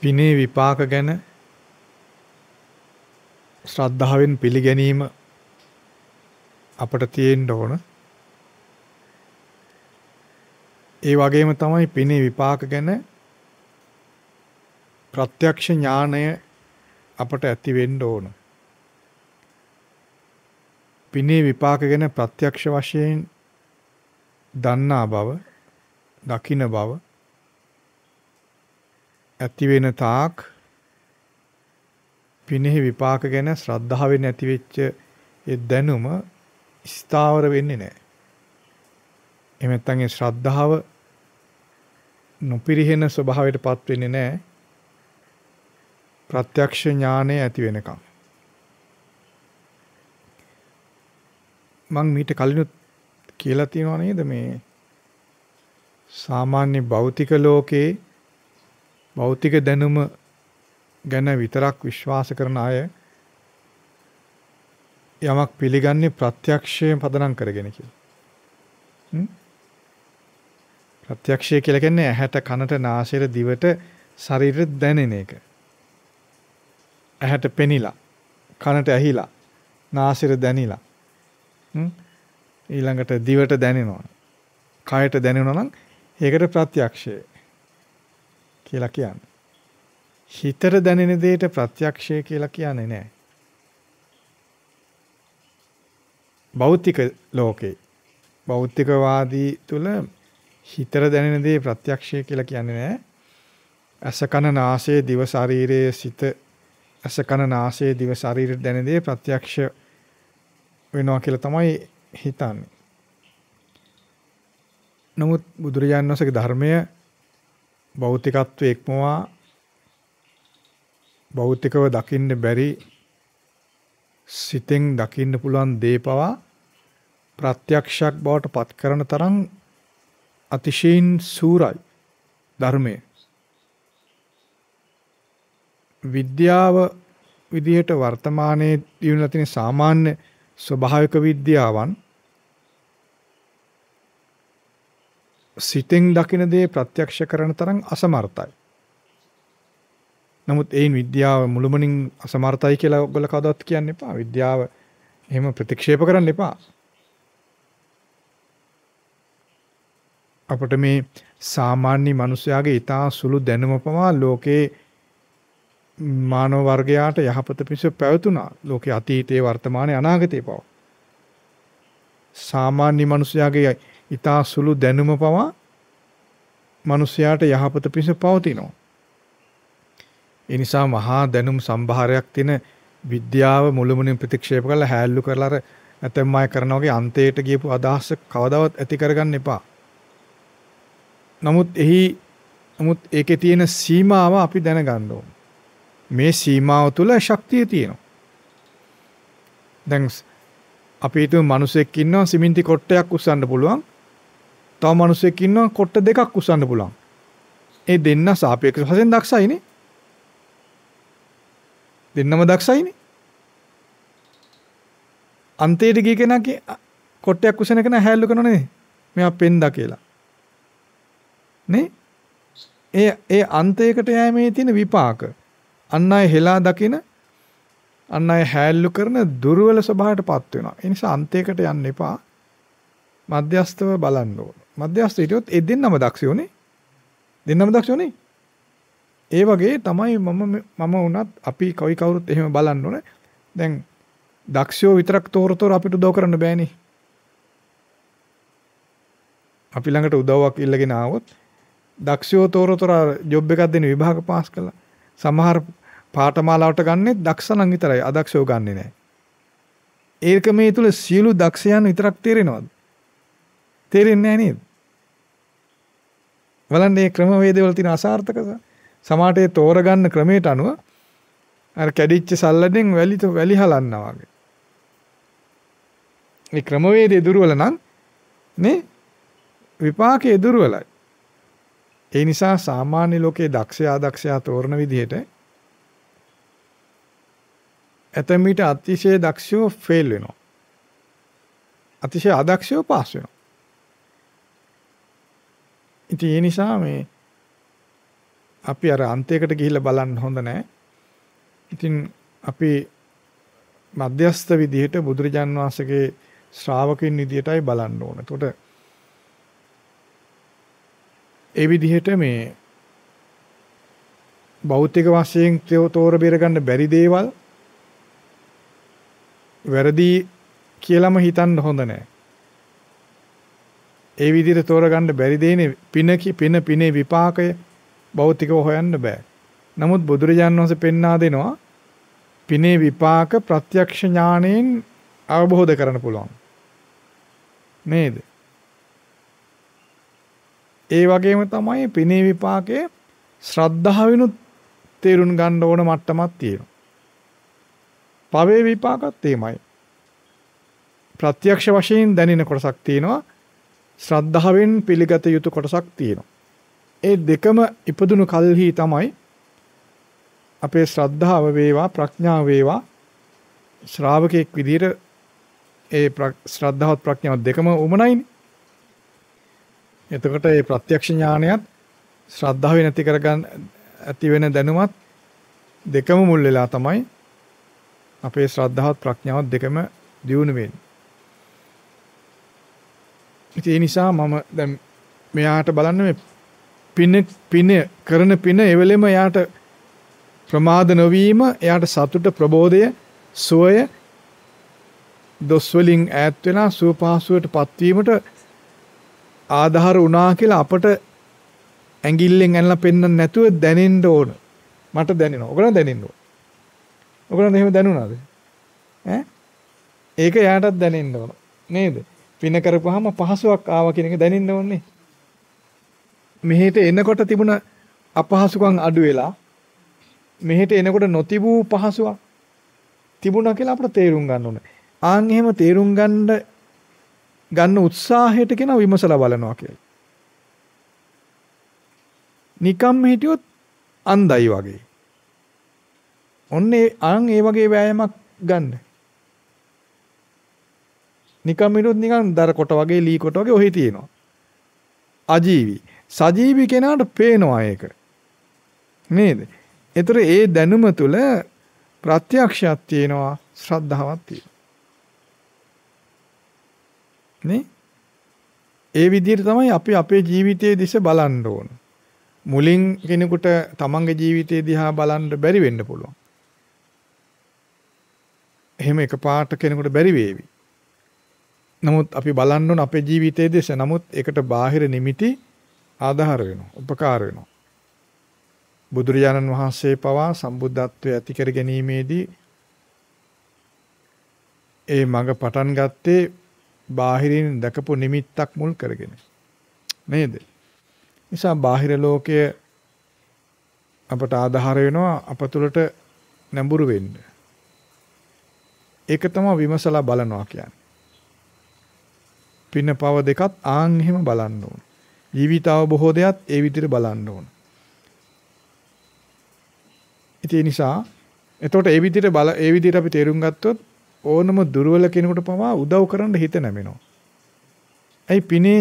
පිනේ විපාක ගැන ශ්‍රද්ධාවෙන් පිළිගැනීම අපට තියෙන්න ඕන. ඒ වගේම තමයි පිනේ විපාක ගැන ප්‍රත්‍යක්ෂ ඥාණය අපට ඇති වෙන්න ඕන. පිනේ විපාක ගැන ප්‍රත්‍යක්ෂ වශයෙන් දන්නා බව, දකින බව ඇති වෙන තාක් පිනෙහි විපාක ගැන ශ්‍රද්ධාවෙන් ඇති වෙච්ච ඒ දැනුම ස්ථාවර වෙන්නේ නැහැ. එහෙම නැත්නම් ඒ ශ්‍රද්ධාව නොපිරිහෙන ස්වභාවයටපත් වෙන්නේ නැහැ. ප්‍රත්‍යක්ෂ ඥානය ඇති වෙනකම්. මම මීට කලිනුත් කියලා තියෙනවා නේද මේ සාමාන්‍ය භෞතික ලෝකේ භෞතික දැනුම ගැන විතරක් විශ්වාස කරන අය යමක් පිළිගන්නේ ප්‍රත්‍යක්ෂයෙන් පදනම් කරගෙන කියලා. ප්‍රත්‍යක්ෂය කියලා කියන්නේ ඇහැට කනට නාසයට දිවට ශරීරෙට දැනෙන එක. ඇහැට පෙනිලා කනට ඇහිලා නාසයට දැනිලා ඊළඟට දිවට දැනෙනවා. කයට දැනෙනවා නම් ඒකට ප්‍රත්‍යක්ෂය. කියලා කියන්නේ. හිතට දැනෙන දෙයට ප්‍රත්‍යක්ෂය කියලා කියන්නේ නැහැ. භෞතික ලෝකේ භෞතිකවාදී තුල හිතට දැනෙන දේ ප්‍රත්‍යක්ෂය කියලා කියන්නේ නැහැ. ඇස කන නාසය දිව ශරීරයේ සිත ඇස කන නාසය දිව ශරීරයට දැනෙන දේ ප්‍රත්‍යක්ෂ වෙනවා කියලා තමයි හිතන්නේ. නමුත් බුදුරජාණන් වහන්සේගේ ධර්මය භෞතිකත්වයේ ඉක්මවා භෞතිකව දකින්න බැරි සිතෙන් දකින්න පුළුවන් දේ පවා ප්‍රත්‍යක්ෂයක් බවට පත් කරන තරම් අතිශයින් සූරයි ධර්මය විද්‍යාව විදිහට වර්තමානයේ දිනලා තියෙන සාමාන්‍ය ස්වභාවික විද්‍යාවන් සිතෙන් දකින දේ ප්‍රත්‍යක්ෂ කරන තරම් අසමර්ථයි. නමුත් ඒන් විද්‍යාව මුළුමනින් අසමර්ථයි කියලා ඔයගොල්ලෝ කවදාවත් කියන්න එපා. විද්‍යාව එහෙම ප්‍රතික්ෂේප කරන්න එපා. අපට මේ සාමාන්‍ය මිනිසයාගේ ඊටා සුළු දැනුම පවා ලෝකේ මානව වර්ගයාට යහපත පිණිස පැවතුණා. ලෝකේ අතීතයේ වර්තමානයේ අනාගතයේ පවා. සාමාන්‍ය මිනිසයාගේ ඊතා සුළු දැනුම පවා මිනිසයාට යහපත පිණිස පවතිනවා. ඒ නිසා මහා දැනුම් සම්භාරයක් තියෙන විද්‍යාව මුළුමනින් ප්‍රතික්ෂේප කරලා හැල්ලු කරලා අර ඇතැම් අය කරන වගේ අන්තයට ගියපු අදහස කවදාවත් ඇති කරගන්න එපා. නමුත් එහි නමුත් ඒකේ තියෙන සීමාව අපි දැනගන්න ඕන. මේ සීමාව තුළ ශක්තිය තියෙනවා. දැන් අපි හිතමු මිනිසෙක් ඉන්නවා සිමෙන්ති කොටයක් උස්සන්න පුළුවන්. තව මිනිස්සෙක් ඉන්නවා කොට්ට දෙකක් උස්සන්න පුළුවන්. ඒ දෙන්න සාපේක්ෂ වශයෙන් දක්ෂයිනේ. දෙන්නම දක්ෂයිනේ. අන්තයට ගිය කෙනාගේ කොට්ටයක් උස්සන කෙනා හැල්ලු කරනනේ. මෙයා පෙන්දා කියලා. නේ? ඒ ඒ අන්තයකට යෑමේ තියෙන විපාක. අන් අය හෙලා දකින අන් අය හැල්ලු කරන දුර්වල ස්වභාවයටපත් වෙනවා. ඒ නිසා අන්තයකට යන්න එපා. මධ්‍යස්තව බලන්න ඕන. මධ්‍යස්ථ හිටියොත් ඒ දෙන්නම දක්ෂයෝනේ. දෙන්නම දක්ෂයෝනේ. ඒ වගේ තමයි මම මම වුණත් අපි කවි කවුරුත් එහෙම බලන්න ඕනේ. දැන් දක්ෂයෝ විතරක් තෝරතෝර අපිට උදව් කරන්න බෑනේ. අපි ළඟට උදව්වක් ඉල්ලගෙන ආවොත් දක්ෂයෝ තෝරතෝර ජොබ් එකක් දෙන විභාග පාස් කළා. සමහර පාඨමාලාවට ගන්නෙත් දක්ෂ නම් විතරයි අදක්ෂයෝ ගන්නෙ නෑ. ඒක මේ තුල සියලු දක්ෂයන් විතරක් තේරෙනවද? තේරෙන්නේ නැහැ නේද? බලන්න මේ ක්‍රමවේදවල තියෙන අසාර්ථකද? සමාටේ තෝරගන්න ක්‍රමයට අනුව අර කැඩිච්ච සල්ලඩෙන් වැලිත වැලි හලන්නා වගේ. මේ ක්‍රමවේදයේ දුර්වල නම් නේ විපාකයේ දුර්වලයි. ඒ නිසා සාමාන්‍ය ලෝකයේ දක්ෂයා දක්ෂයා තෝරන විදිහට ඇතැම් විට අතිශය දක්ෂයෝ ෆේල් වෙනවා. අතිශය අදක්ෂයෝ පාස් වෙනවා. ඉතින් ඒ නිසා මේ අපි අර අන්තයකට ගිහිල්ලා බලන්න හොඳ නැහැ. ඉතින් අපි මධ්‍යස්ත විදිහට බුදුරජාන් වහන්සේගේ ශ්‍රාවකින් විදිහටයි බලන්න ඕන. එතකොට ඒ විදිහට මේ භෞතික වශයෙන් තෝර බේර ගන්න බැරි දේවල් වැරදි කියලාම හිතන්න හොඳ නැහැ. ඒ විදිහට තෝරගන්න බැරි දෙන්නේ පිනකි පින පිනේ විපාකය භෞතිකව හොයන්න බෑ. නමුත් බුදුරජාණන් වහන්සේ පෙන්වා දෙනවා පිනේ විපාක ප්‍රත්‍යක්ෂ ඥාණයෙන් අවබෝධ කරන්න පුළුවන්. නේද? ඒ වගේම තමයි පිනේ විපාකයේ ශ්‍රද්ධාවිනුත් තේරුම් ගන්න ඕන මට්ටමක් තියෙනවා. පවේ විපාකත් එහෙමයි. ප්‍රත්‍යක්ෂ වශයෙන් දැනෙන කොටසක් තියෙනවා. ශ්‍රද්ධාවෙන් පිළිගත යුතු කොටසක් තියෙනවා. ඒ දෙකම ඉපදුණු කල්හි තමයි අපේ ශ්‍රද්ධාව වේවා ප්‍රඥාව වේවා ශ්‍රාවකෙක් විදිහට ඒ ශ්‍රද්ධාවත් ප්‍රඥාවත් දෙකම උමනයිනේ. එතකොට මේ ප්‍රත්‍යක්ෂ ඥානයත් ශ්‍රද්ධාව නැති කරගන්න ඇති වෙන දැනුමත් දෙකම මුල් වෙලා තමයි අපේ ශ්‍රද්ධාවත් ප්‍රඥාවත් දෙකම දියුණු වෙන්නේ. ඒ නිසා මම දැන් මෙයාට බලන්න මේ පින පින කරන පින එවලෙම එයාට ප්‍රමාද නොවීම එයාට සතුට ප්‍රබෝධය සුවය දොස් වලින් ඈත් වෙලා සුවපහසුවට පත්වීමට ආධාර වුණා කියලා අපට ඇඟිල්ලෙන් ඇනලා පෙන්වන්න නැතුව දැනෙන්න ඕන. මට දැනෙනවා. ඔයගොල්ලෝ දැනෙන්න ඕන. ඔයගොල්ලෝ එහෙම දැනුණාද? ඈ? ඒක එයාටත් දැනෙන්න ඕන. නේද? පින කරපුවාම පහසුවක් ආවා කියන එක දැනෙන්න ඕනේ. මෙහෙට එනකොට තිබුණ අපහසුකම් අඩු වෙලා මෙහෙට එනකොට නොතිබූ පහසුවක් තිබුණා කියලා අපිට තේරුම් ගන්න ඕනේ. ආන් එහෙම තේරුම් ගන්න ගන්න උත්සාහයට කියන විමසලා බලනවා කියලා. නිකම් හිටියොත් අන්දයි වගේ. ඔන්නේ ආන් ඒ වගේ වෑයමක් ගන්න. නිකම් හිටියොත් නිකන් දර කොට වගේ ලී කොට වගේ ඔහි තියෙනවා. අජීවි. සජීවි කෙනාට පේනවා ඒක. නේද? ඒතර ඒ දැනුම තුල ප්‍රත්‍යක්ෂයක් තියෙනවා ශ්‍රද්ධාවක් තියෙනවා. නේ? ඒ විදිහට තමයි අපි අපේ ජීවිතයේ දිශ බලන්න ඕන. මුලින් කෙනෙකුට තමන්ගේ ජීවිතය දිහා බලන්න බැරි වෙන්න පුළුවන්. එහෙම එකපාරට කෙනෙකුට බැරි වේවි. නමුත් අපි බලන්න ඕන අපේ ජීවිතයේ දේශ නමුත් ඒකට බාහිර නිමිති ආධාර වෙනවා උපකාර වෙනවා බුදුරජාණන් වහන්සේ පවා සම්බුද්ධත්වයේ ඇති කර ගැනීමේදී ඒ මඟ පටන් ගත්තේ බාහිරින් දැකපු නිමිත්තක් මුල් කරගෙන නේද නිසා බාහිර ලෝකය අපට ආධාර වෙනවා අපතුලට නැඹුරු වෙන්න ඒක තමයි විමසලා බලනවා කියන්නේ පින පව දෙකත් ආන් එහෙම බලන්න ඕන. ජීවිතාව බොහෝ දෙයත් ඒ විදිහට බලන්න ඕන. ඉතින් ඒ නිසා එතකොට ඒ විදිහට බල ඒ විදිහට අපි තේරුම් ගත්තොත් ඕනම දුර්වල කෙනෙකුට පවා උදව් කරන්න හිත නැමෙනවා. ඇයි පිනේ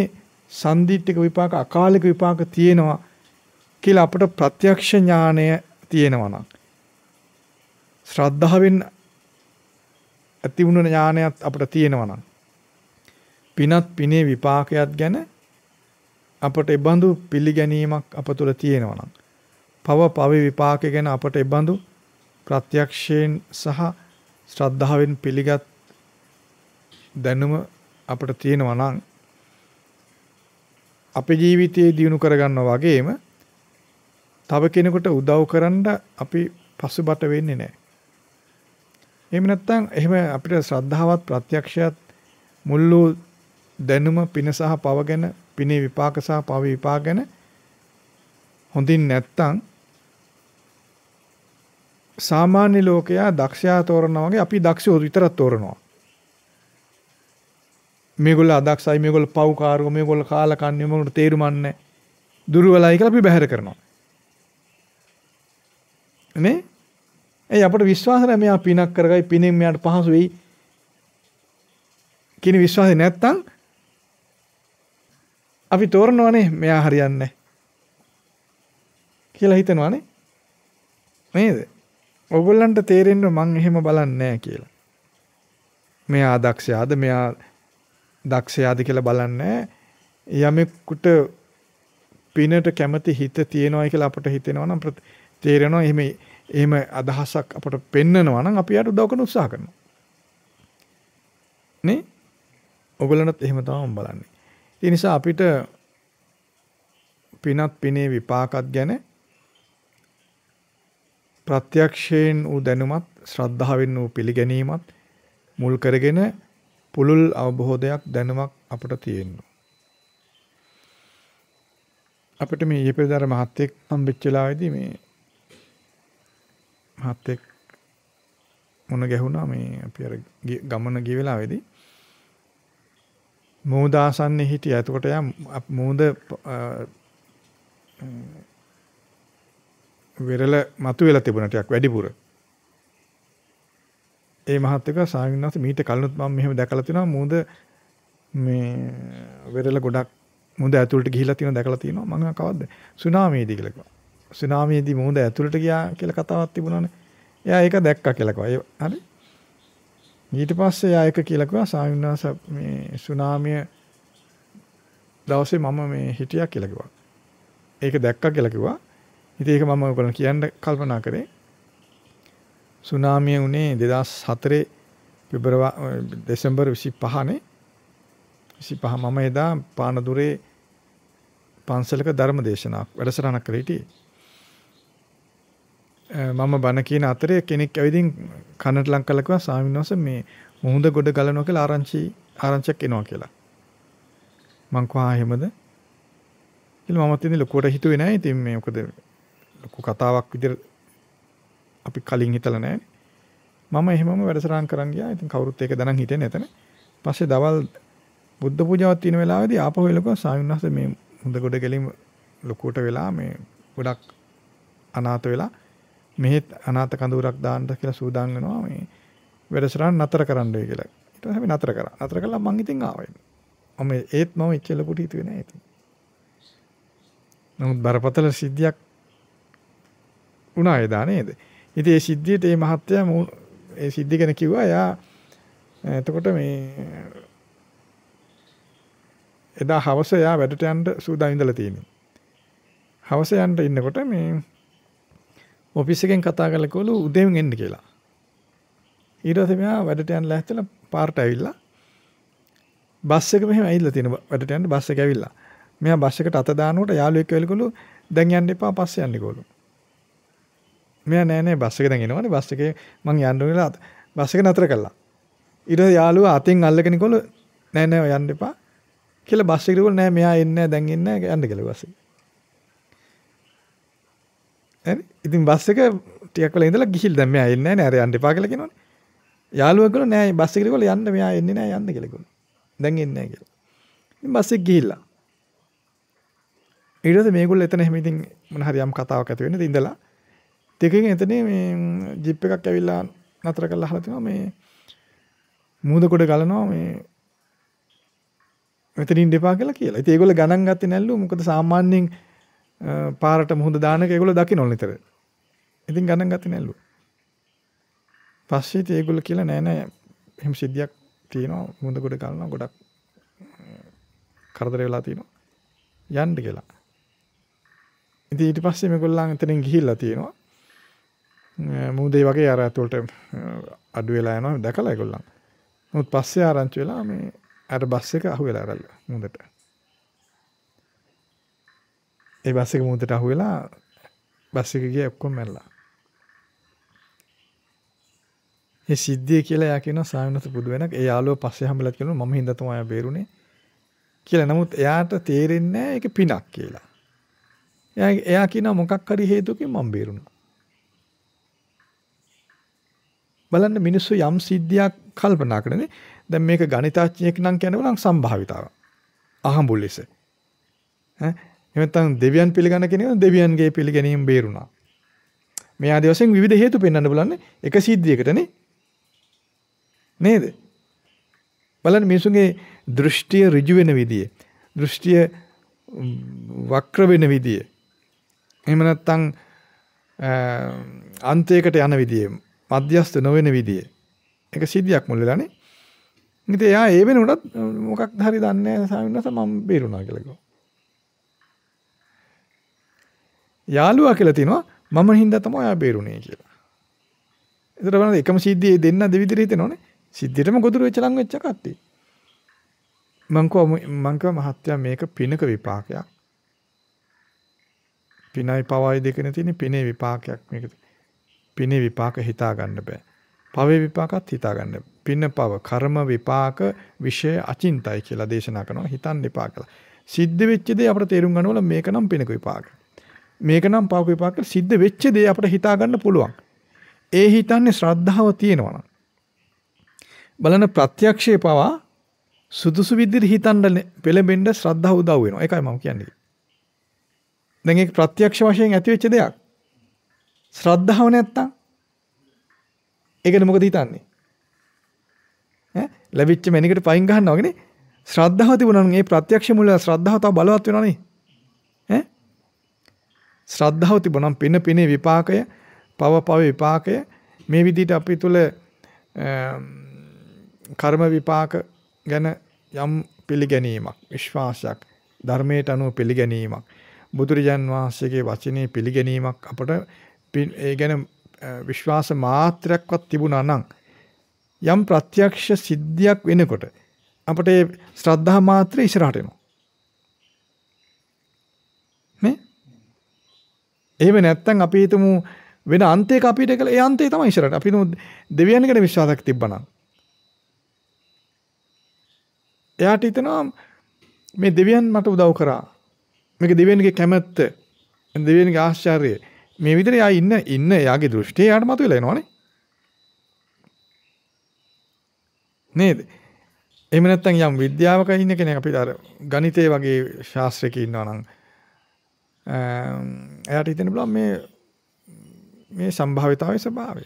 සම්දිත්තික විපාක අකාලික විපාක තියෙනවා කියලා අපට ප්‍රත්‍යක්ෂ ඥානය තියෙනවා නම් ශ්‍රද්ධාවෙන් ඇති වුණ ඥානයත් අපිට තියෙනවා නම් පිනත් පිනේ විපාකයක් ගැන අපට එබඳු පිළිගැනීමක් අප තුළ තියෙනවා නම් පව පවි විපාක ගැන අපට එබඳු ප්‍රත්‍යක්ෂයෙන් සහ ශ්‍රද්ධාවෙන් පිළිගත් දැනුම අපට තියෙනවා නම් අපේ ජීවිතයේ දියුණු කරගන්නා වගේම තව කෙනෙකුට උදව් කරන්න අපි පසුබට වෙන්නේ නැහැ. එහෙම නැත්නම් එහෙම අපිට ශ්‍රද්ධාවත් ප්‍රත්‍යක්ෂයත් මුල්ලෝ දැනුම පින සහ පව ගැන පිනේ විපාක සහ පව විපාක ගැන හොඳින් නැත්තම් සාමාන්‍ය ලෝකයා දක්ෂයා තෝරනවා වගේ අපි දක්ෂයෝ විතරක් තෝරනවා. මේගොල්ලෝ අදක්ෂයි මේගොල්ලෝ පව්කාරෝ මේගොල්ලෝ කාලකන්ණි මේගොල්ලෝ තේරුමන්නේ දුර්වලයි කියලා අපි බැහැර කරනවා. නේ? ඒ අපිට විශ්වාස නැහැ මෙයා පිනක් කරගයි පිනෙන් මෙයාට පහසු වෙයි කියන විශ්වාසය නැත්තම් අපි තෝරනවානේ මෙයා හරියන්නේ කියලා හිතනවානේ නේද? ඔයගොල්ලන්ට තේරෙන්න මං එහෙම බලන්නේ කියලා. මෙයා දක්ෂයාද මෙයා දක්ෂයාද කියලා බලන්නේ යමෙකුට පිනට කැමති හිත තියෙනවා කියලා අපට හිතෙනවා නම් තේරෙනවා එහෙම එහෙම අදහසක් අපට පෙන්නනවා නම් අපි යාට උදව් කරන උත්සාහ කරනවා. නේ? ඔයගොල්ලන්ත් එහෙම තමයි මම බලන්නේ. ඒ නිසා අපිට පිනත් පිනේ විපාකත් ගැන ප්‍රත්‍යක්ෂයෙන් වූ දැනුමත් ශ්‍රද්ධාවෙන් වූ පිළිගැනීමත් මුල් කරගෙන පුළුල් අවබෝධයක් දැනුමක් අපට තියෙනවා. අපිට මේ ඊපෙදාර මහත්තයෙක් හම්බෙච්ච වෙලාවේදී මේ මහත්තයෙක් මොන ගැහුණා මේ අපි අර ගමන ගිය වෙලාවේදී මෝදාසන්නේ හිටියා. එතකොට යා මෝද වෙරළ මතුවෙලා තිබුණ ටිකක් වැඩිපුර. ඒ මහත් එක සාමිනාස මීට කලිනුත් මම මෙහෙම දැකලා තිනවා මෝද මේ වෙරළ ගොඩක් මෝද ඇතුළට ගිහිලා තියෙනවා දැකලා තිනවා මම කවද්ද සුනාමියේදී කියලා කිව්වා. සුනාමියේදී මෝද ඇතුළට ගියා කියලා කතාවක් තිබුණානේ. එයා ඒක දැක්කා කියලා කිව්වා. හරි. ඊට පස්සේ ආයක කියලා කිව්වා සාමිනාස මේ සුනාමිය දවසේ මම මේ හිටියා කියලා කිව්වා. ඒක දැක්කා කියලා කිව්වා. ඉතින් ඒක මම ඔයගොල්ලෝ කියන්න කල්පනා කරේ. සුනාමිය උනේ 2004 පෙබරවාරි දෙසැම්බර් 25 නේ. 25 මම එදා පානදුරේ පන්සලක ධර්මදේශනාවක් වැඩසටහනක් කරලා හිටියේ. මම බන කියන අතරේ කෙනෙක් ඇවිදින් කනට ලං කළා කිව්වා ස්වාමීන් වහන්සේ මේ මුහුද ගොඩ ගලනවා කියලා ආරංචි ආරංචියක් එනවා කියලා. මං කවා එහෙමද? කියලා මමත් ඉතින් ලොකුවට හිතුවේ නැහැ. ඉතින් මේ මොකද ලොකු කතාවක් විදිහට අපි කලින් හිතලා නැහැ. මම එහෙමම වැඩසටහන් කරන් ගියා. ඉතින් කවුරුත් ඒක දැනන් හිටියේ නැතන. පස්සේ දවල් බුද්ධ පූජාවක් තියෙන වෙලාවේදී ආපහු එලකෝ ස්වාමීන් වහන්සේ මේ මුහුද ගොඩ ගැලීම ලොකුවට වෙලා මේ ගොඩක් අනාථ වෙලා මෙහෙත් අනාථ කඳවුරක් දාන්න කියලා සූදානම් වෙනවා මේ වැඩසටහන නතර කරන්නයි කියලා. ඊට පස්සේ අපි නතර කරා. නතර කළා මං ඉතින් ආවයි. මම ඒත් මම ඉච්චල පුටි හිතුවේ නෑ ඉතින්. නමුත් බරපතල සිද්ධියක් වුණා එදා නේද? ඉතින් ඒ සිද්ධියට මේ මහත්තයා ඒ සිද්ධි ගැන කිව්වා එයා එතකොට මේ එදා හවස එයා වැඩට යන්න සූදානම් ඉඳලා තියෙනවා. හවස යන්න ඉන්නකොට මේ ඔෆිස් එකෙන් කතා කරලා කිව්වලු උදේම එන්න කියලා. ඊට පස්සේ මෙයා වැඩට යන්න ලෑස්තිලා පාරට ඇවිල්ලා බස් එක මෙහෙම ඇවිල්ලා තියෙන වැඩට යන්න බස් එක ඇවිල්ලා. මෙයා බස් එකට අත දානකොට යාළුවෙක් වෙලකලු දැන් යන්න එපා පස්සේ යන්න කිව්වලු. මෙයා නෑ නෑ බස් එක දැන් එනවනේ බස් එකේ මං යන්න ඕනේ කියලා බස් එක නතර කළා. ඊට පස්සේ යාළුවා අතින් අල්ලගෙන කිව්වලු නෑ නෑ යන්න එපා කියලා බස් එකට කිව්වලු නෑ මෙයා එන්නේ නෑ දැන් එන්නේ නෑ යන්න කියලා බස් එක. හරි ඉතින් බස් එක ටිකක් වෙලා ඉඳලා ගිහිල් දැන් මෙයා එන්නේ නැහැ නෑ අර යන්න එපා කියලා කියනවනේ යාළුවා ගලෝ නෑ බස් එකට ගිහලා යන්න මෙයා එන්නේ නෑ යන්න කියලා කිව්වා දැන් එන්නේ නැහැ කියලා ඉතින් බස් එක ගිහිල්ලා ඊට පස්සේ මේගොල්ලෝ එතන එහෙම ඉතින් මොන හරි යම් කතාවක් ඇති වෙන්නේ ඉඳලා ටිකකින් එතනේ මේ ජිප් එකක් ඇවිල්ලා නතර කරලා අහලා තිනවා මේ මූද කොට ගලනවා මේ මෙතනින් දෙපා කියලා කියලා. ඉතින් ඒගොල්ලෝ ගණන් ගත්තේ නැල්ලු මොකද සාමාන්‍යයෙන් පාරට මුහුද දාන එක ඒගොල්ලෝ දකින්නොල් නිතර. ඉතින් ගණන් ගත්තේ නැල්ලු. පස්සේ ඉතින් ඒගොල්ලෝ කියලා නෑ නෑ එහෙම සිද්ධියක් තියෙනවා මුහුද ගොඩ ගන්නවා ගොඩක් කරදර වෙලා තියෙනවා. යන්න කියලා. ඉතින් ඊට පස්සේ මේගොල්ලන් එතනින් ගිහිල්ලා තියෙනවා. මුහුදේ වගේ අර ඇතුළට අඩු වෙලා යනවා දැකලා ඒගොල්ලන්. නමුත් පස්සේ ආරංචි වෙලා මේ අර බස් එක අහු වෙලා අරල්ලා මුහුදට. ඒ බස් එක මුහුදට අහුවෙලා බස් එක ගියා ඔක්කොම මැරලා. ඒ සිද්ධිය කියලා එයා කියනවා සාමනත බුදු වෙනක්. ඒ යාළුව පස්සේ හැමලත් කියනවා මම හින්දා තමයි බේරුනේ කියලා. නමුත් එයාට තේරෙන්නේ නැහැ ඒක පිනක් කියලා. එයා එයා කියනවා මොකක් හරි හේතුවකින් මම බේරුණා. බලන්න මිනිස්සු යම් සිද්ධියක් කල්පනා කරන්නේ. දැන් මේක ගණිතඥයෙක් නම් කියනවා නම් සම්භාවිතාවක්. අහඹුල් ලෙස. ඈ එහෙම නැත්නම් දෙවියන් පිළිගන්න කෙනෙක් දෙවියන්ගේ පිළිගැනීම බේරුණා. මේ ආදී වශයෙන් විවිධ හේතු පෙන්වන්න බලන්නේ එක සිද්ධියකටනේ. නේද? බලන්න මිනිසුන්ගේ දෘෂ්ටිය ඍජු වෙන විදිය. දෘෂ්ටිය වක්‍ර වෙන විදිය. එහෙම නැත්නම් අන්තයකට යන විදිය. මධ්‍යස්ත නොවන විදිය. එක සිද්ධියක් මුල් වෙලානේ. ඉතින් එයා ඒ වෙනුනටත් මොකක්ද හරි දන්නේ නැහැ සාමිනස මම බේරුණා කියලා කිව්වා. යාළුවා කියලා තිනවා මම හින්දා තමයි ඔයා බේරුණේ කියලා. ඒතර බලන්න එකම සිද්ධියේ දෙන්න දෙවිදිහට හිතෙනෝනේ. සිද්ධියටම ගොදුරු වෙච්ච ලඟ වෙච්ච කට්ටිය. මං කව මං කව මහත්තයා මේක පිනක විපාකයක්. පිනයි පවයි දෙකනේ තියෙන පිනේ විපාකයක් මේක. පිනේ විපාක හිතා ගන්න බෑ. පවේ විපාකත් හිතා ගන්න. පින පව කර්ම විපාක විශේෂ අචින්තයි කියලා දේශනා කරනවා හිතන්න එපා කියලා. සිද්ධ වෙච්ච දේ අපිට තේරුම් ගන්න ඕන මේක නම් පිනක විපාකයක්. මේක නම් පාප විපාක කියලා සිද්ධ වෙච්ච දේ අපිට හිතා ගන්න පුළුවන්. ඒ හිතන්නේ ශ්‍රද්ධාව තියෙනවා නම්. බලන ප්‍රත්‍යක්ෂේ පවා සුදුසු විදිහට හිතන්න පෙළඹෙන්න ශ්‍රද්ධාව උදව් වෙනවා. ඒකයි මම කියන්නේ. දැන් ඒක ප්‍රත්‍යක්ෂ වශයෙන් ඇති වෙච්ච දෙයක්. ශ්‍රද්ධාව නැත්තම් ඒකද මොකද හිතන්නේ? ඈ ලැබිච්ච මැනිකට පයින් ගන්නවා වගේනේ. ශ්‍රද්ධාව තිබුණා නම් ඒ ප්‍රත්‍යක්ෂ මුල ශ්‍රද්ධාව තව බලවත් වෙනවා නේ. ශ්‍රද්ධාව තිබුණනම් පින පිනේ විපාකය පව පව විපාකය මේ විදිහට අපි තුල කර්ම විපාක ගැන යම් පිළිගැනීමක් විශ්වාසයක් ධර්මයට අනුව පිළිගැනීමක් බුදුරජාන් වහන්සේගේ වචනේ පිළිගැනීමක් අපට ඒ ගැන විශ්වාස මාත්‍රයක්වත් තිබුණා නම් යම් ප්‍රත්‍යක්ෂ සිද්ධියක් වෙනකොට අපට ඒ ශ්‍රද්ධා මාත්‍රය ඉස්සරහට එනවා එහෙම නැත්නම් අපි හිතමු වෙන අන්තයක අපිට කියලා ඒ අන්තය තමයි ඉස්සරහට. අපි හිතමු දෙවියන් ගැන විශ්වාසයක් තිබ්බනම්. එයාට හිතනවා මේ දෙවියන් මට උදව් කරා. මේක දෙවියන්ගේ කැමැත්ත, දෙවියන්ගේ ආශ්චර්යය. මේ විදිහට යා ඉන්න ඉන්න එයාගේ දෘෂ්ටිය එයාට මතුවලා එනවනේ. නේද? එහෙම නැත්නම් යම් විද්‍යාවක ඉන්න කෙනෙක් අපිට අර ගණිතය වගේ ශාස්ත්‍රයක ඉන්නවා නම් එයාට හිතෙන බලම් මේ මේ සම්භාවිතාවයේ ස්වභාවය.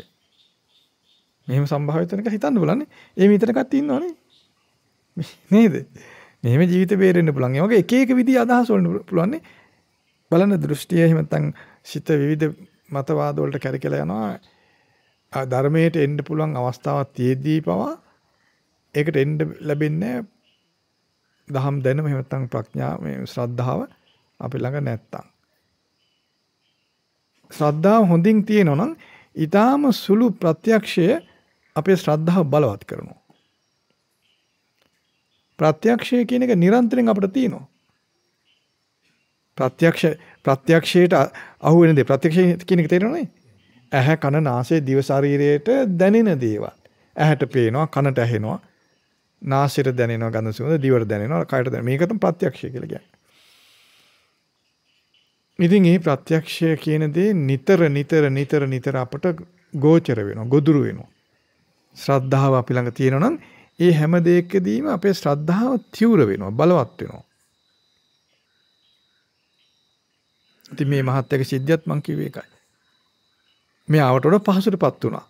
මෙහෙම සම්භාවිතනක හිතන්න බලන්නේ. ඒ මිතරකත් ඉන්නවනේ. නේද? මෙහෙම ජීවිත බේරෙන්න පුළුවන්. ඒ වගේ එක එක විදිහ අදහස් වලට පුළුවන්. බලන දෘෂ්ටිය එහෙම නැත්නම් සිත විවිධ මතවාද වලට කැරකෙලා යනවා. ධර්මයට එන්න පුළුවන් අවස්ථාවක් තියේදී පවා ඒකට එන්න ලැබෙන්නේ දහම් දැනුම එහෙම නැත්නම් ප්‍රඥා මේ ශ්‍රද්ධාව අපි ළඟ නැත්තම් ශ්‍රද්ධාව හොඳින් තියෙනවා නම් ඊටාම සුළු ප්‍රත්‍යක්ෂය අපේ ශ්‍රද්ධාව බලවත් කරනවා. ප්‍රත්‍යක්ෂය කියන එක නිරන්තරයෙන් අපිට තියෙනවා. ප්‍රත්‍යක්ෂ ප්‍රත්‍යක්ෂයට අහු වෙන දේ ප්‍රත්‍යක්ෂය කියන එක තේරෙනවනේ. ඇහැ කන නාසය දිව ශරීරයට දැනෙන දේවල්. ඇහැට පේනවා, කනට ඇහෙනවා, නාසයට දැනෙනවා, ගඳ සුවඳ, දිවට දැනෙනවා, කයට දැනෙනවා. මේක තමයි ප්‍රත්‍යක්ෂය කියලා කියන්නේ. ඉතින් මේ ප්‍රත්‍යක්ෂය කියන දේ නිතර නිතර නිතර නිතර අපට ගෝචර වෙනවා, ගොදුරු වෙනවා. ශ්‍රද්ධාව අපි ළඟ තියෙනවා නම් ඒ හැම දෙයකදීම අපේ ශ්‍රද්ධාව තීව්‍ර වෙනවා, බලවත් වෙනවා. ඉතින් මේ මහත්යක සිද්ධියත් මම කිව්වේ ඒකයි. මෙයාවට වඩා පහසුටපත් වුණා.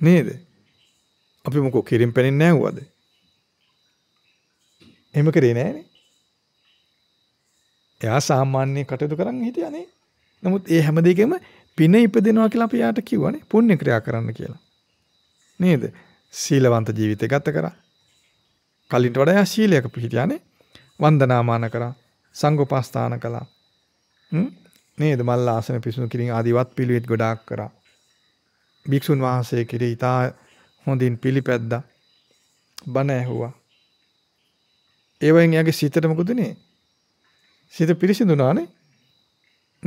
නේද? අපි මොකෝ කිරින් පැනින්නේ නැහැ වුණාද? එහෙම කරේ නැහනේ. එයා සාමාන්‍ය කටයුතු කරන් හිටියානේ. නමුත් ඒ හැම දෙයකම පින ඉපදෙනවා කියලා අපි යාට කිව්වනේ පුණ්‍ය ක්‍රියා කරන්න කියලා. නේද? සීලවන්ත ජීවිතය ගත කරා. කලින්ට වඩා එයා සීලයක පිහිටියානේ. වන්දනාමාන කරා. සංඝෝපස්ථාන කළා. නේද? මල්ල ආසන පිසුණු කිරින් ආදිවත් පිළිවෙත් ගොඩාක් කරා. භික්ෂුන් වහන්සේ කිරී ඉතා හොඳින් පිළිපැද්දා. බණ ඇහුවා. ඒ වයින් එයාගේ සිතට මොකදුනේ? සිත පිරිසිදුනානේ.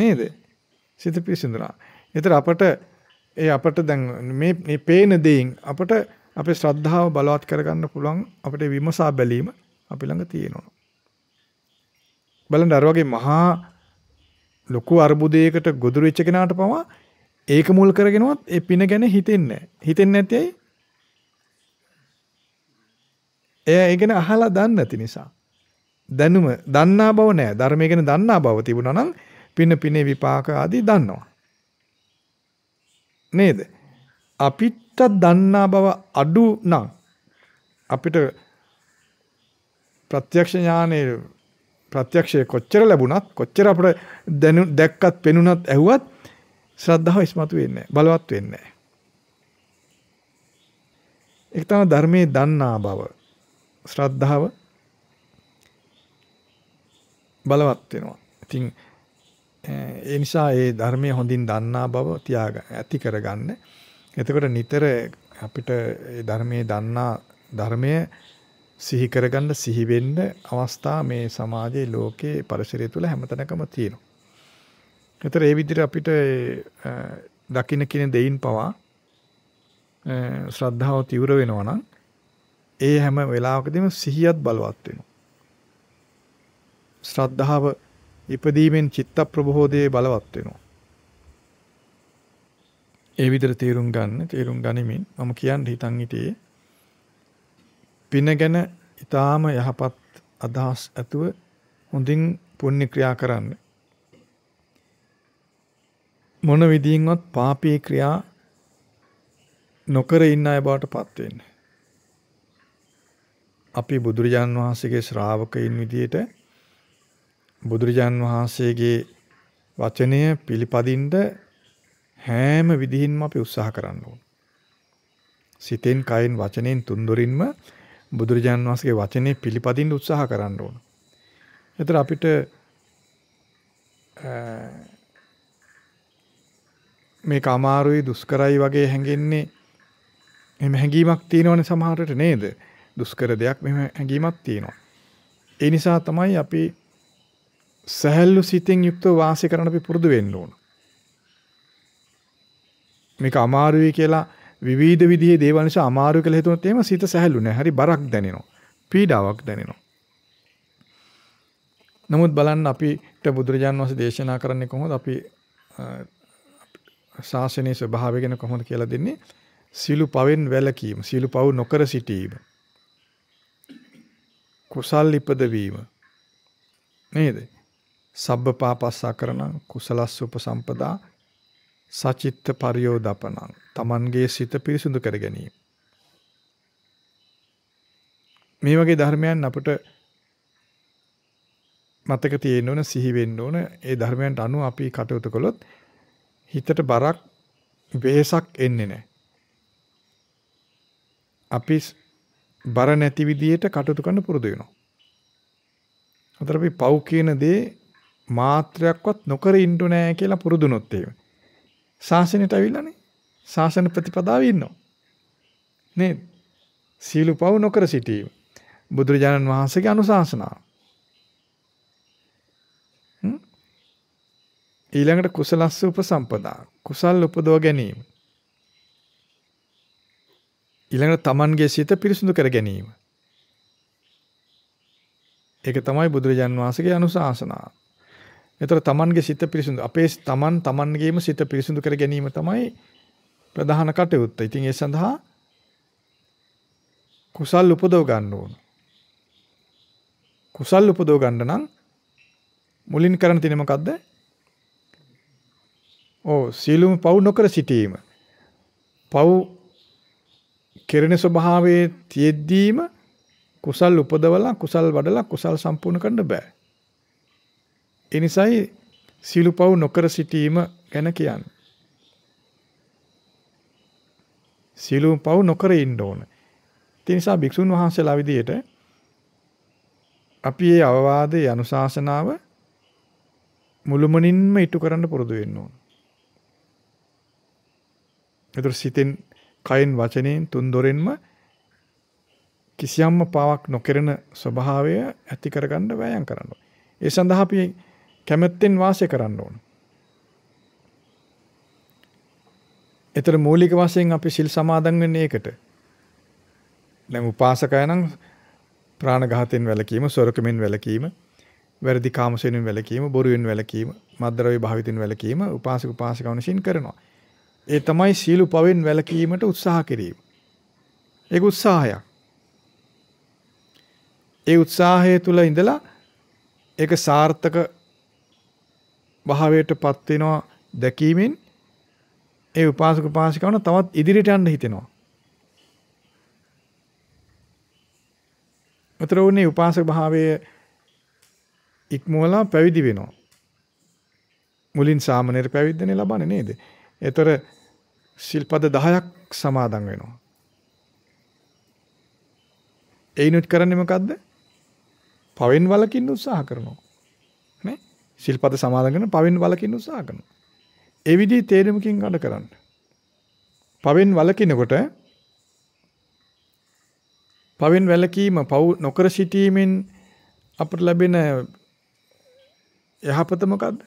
නේද? සිත පිරිසිදුනා. ඒතර අපට ඒ අපට දැන් මේ මේ පේන දෙයින් අපට අපේ ශ්‍රද්ධාව බලවත් කරගන්න පුළුවන් අපිට විමසා බැලීම අපි ළඟ තියෙනවා. බලන්න අර වගේ මහා ලොකු අර්බුදයකට ගොදුරු වෙච්ච කෙනාට පවා ඒක මුල් කරගෙනවත් ඒ පින ගැන හිතෙන්නේ නැහැ. හිතෙන්නේ නැති ඇයි? එයා ඒක ගැන අහලා දන්නේ නැති නිසා. දැනුම දන්නා බව නැහැ. ධර්මය ගැන දන්නා බව තිබුණා නම් පින පිනේ විපාක ආදී දන්නවා. නේද? අපිට දන්නා බව අඩු නම් අපිට ප්‍රත්‍යක්ෂ ඥානයේ ප්‍රත්‍යක්ෂයේ කොච්චර ලැබුණත් කොච්චර අපිට දැක්කත් පෙනුනත් ඇහුවත් ශ්‍රද්ධාව ඉස්මතු වෙන්නේ බලවත් වෙන්නේ නැහැ. ඒක ධර්මයේ දන්නා බව ශ්‍රද්ධාව බලවත් වෙනවා. ඉතින් ඒ නිසා ඒ ධර්මය හොඳින් දන්නා බව තියාගන්න ඇති කරගන්න. එතකොට නිතර අපිට ඒ ධර්මයේ දන්නා ධර්මය සිහි කරගන්න සිහි වෙන්න අවස්ථා මේ සමාජයේ ලෝකයේ පරිසරය තුළ හැමතැනකම තියෙනවා. ඒතර ඒ විදිහට අපිට දකින්න කියන දෙයින් පවා ශ්‍රද්ධාව තීව්‍ර වෙනවා නම් ඒ හැම වෙලාවකදීම සිහියත් බලවත් වෙනවා. ශ්‍රද්ධාව ඉපදීමෙන් චිත්ත ප්‍රබෝධයේ බලවත් වෙනවා. ඒ විදිහට තේරුම් ගන්න තේරුම් ගනිමින් මම කියන්න හිතන් හිටියේ පින ගැන ඊටාම යහපත් අදහස් ඇතුව හොඳින් පුණ්‍ය ක්‍රියා කරන්න. මොන විදිහින්වත් පාපී ක්‍රියා නොකර ඉන්න අය බවට පත් වෙන්නේ. අපි බුදුරජාන් වහන්සේගේ ශ්‍රාවකයින් විදියට බුදුරජාන් වහන්සේගේ වචනය පිළිපදින්න හැම විදිහින්ම අපි උත්සාහ කරන්න ඕන. සිතෙන්, කයෙන්, වචනෙන් තුන්දොරින්ම බුදුරජාන් වහන්සේගේ වචනේ පිළිපදින්න උත්සාහ කරන්න ඕන. ඒතර අපිට මේක අමාරුයි දුෂ්කරයි වගේ හැඟෙන්නේ එහෙම හැඟීමක් තියෙනවනේ සමහරට නේද? දුෂ්කර දෙයක් මෙහෙම හැඟීමක් තියෙනවා. ඒ නිසා තමයි අපි සැහැල්ලු සිතෙන් යුක්තව වාසය කරන්න අපි පුරුදු වෙන්න ඕන. මේක අමාරුයි කියලා විවිධ විදිහේ දේවල් නිසා අමාරු කියලා හිතුනොත් එහෙම සිත සැහැල්ලු නෑ. හරි බරක් දැනෙනවා. පීඩාවක් දැනෙනවා. නමුත් බලන්න අපිට බුදුරජාන් වහන්සේ දේශනා කරන්නේ කොහොමද අපි ශාසනයේ ස්වභාවය ගැන කොහොමද කියලා දෙන්නේ? සීලු පවෙන් වැළකීම, සීලු පව නොකර සිටීම. කුසල් ඉපදවීම. නේද? සබ්බ පාපස්සා කරන කුසලස්ස උපසම්පදා සචිත්ත පරියෝදපනං තමන්ගේ සිත පිරිසුදු කර ගැනීම. මේ වගේ ධර්මයන් අපට මතක තියෙන්න ඕන සිහි වෙන්න ඕන ඒ ධර්මයන්ට අනුව අපි කටයුතු කළොත් හිතට බරක් වෙහසක් එන්නේ නැහැ. අපි බර නැති විදියට කටයුතු කරන්න පුරුදු වෙනවා. අතර අපි පව් කියන දේ මාත්‍රයක්වත් නොකර ඉන්න නෑ කියලා පුරුදුනොත් එහෙම. ශාසනයට අවිල්ලානේ. ශාසන ප්‍රතිපදාවේ ඉන්නවා. නේද? සීලු පව නොකර සිටීම. බුදුරජාණන් වහන්සේගේ අනුශාසනාව. ඊළඟට කුසලස්ස උපසම්පදා. කුසල් උපදව ගැනීම. ඊළඟට තමන්ගේ සිත පිරිසුදු කර ගැනීම. ඒක තමයි බුදුරජාන් වහන්සේගේ අනුශාසනාව. ඒතර තමන්ගේ සිත පිරිසිදු අපේ තමන් තමන්ගේම සිත පිරිසිදු කර ගැනීම තමයි ප්‍රධාන කටයුත්ත. ඉතින් ඒ සඳහා කුසල් උපදව ගන්න ඕන. කුසල් උපදව ගන්න නම් මුලින් කරන්න තියෙන මොකද්ද? ඕ සීලුම පව් නොකර සිටීම. පව් කෙරෙන ස්වභාවයේ තියෙද්දීම කුසල් උපදවලා කුසල් වඩලා කුසල් සම්පූර්ණ කරන්න බෑ. ඒ නිසායි සීලු පව් නොකර සිටීම ගැන කියන්නේ. සීලු පව් නොකර ඉන්න ඕන. ඒ නිසා භික්ෂුන් වහන්සේලා විදියට අපි මේ අවවාදයේ අනුශාසනාව මුළුමනින්ම ඉටු කරන්න පුරුදු වෙන්න ඕන. ඒතර සිතෙන් කයින් වචනෙන් තුන් දොරෙන්ම කිසියම්ම පාවක් නොකරන ස්වභාවය ඇති කරගන්න වෑයම් කරනවා. ඒ සඳහා අපි කැමැත්තෙන් වාසය කරන්න ඕන. ඒතර මූලික වශයෙන් අපි සිල් සමාදන් වෙන්නේ ඒකට. දැන් උපාසකය නම් ප්‍රාණඝාතයෙන් වැළකීම, සොරකමින් වැළකීම, වැරදි කාමසෙනින් වැළකීම, බොරුවෙන් වැළකීම, මද්ද්‍රව්‍ය භාවිතෙන් වැළකීම උපාසක උපාසිකවන් විසින් කරනවා. ඒ තමයි සීලුපවෙන් වැළකීමට උත්සාහ කිරීම. ඒක උත්සාහයක්. ඒ උත්සාහය තුල ඉඳලා ඒක සාර්ථක භාවයට පත් වෙනවා දැකීමෙන් ඒ උපාසක උපාසිකවන තවත් ඉදිරියට යන්න හිතෙනවා. උතර උනේ උපාසක භාවයේ ඉක්මවලා පැවිදි වෙනවා. මුලින් සාමණේර පැවිද්දනේ ලබන්නේ නේද? ඒතර ශිල්පද 10ක් සමාදන් වෙනවා. ඒනුත් කරන්නේ මොකද්ද? පවෙන් වලකින්න උත්සාහ කරනවා. සිල්පද සමාදන්ගෙන පවෙන් වලකින්න උත්සාහ කරනවා. ඒ විදිහේ තේරුමකින් වැඩ කරන්න. පවෙන් වලකිනකොට පවෙන් වැලකීම පව නොකර සිටීමෙන් අපට ලැබෙන යහපත මොකද්ද?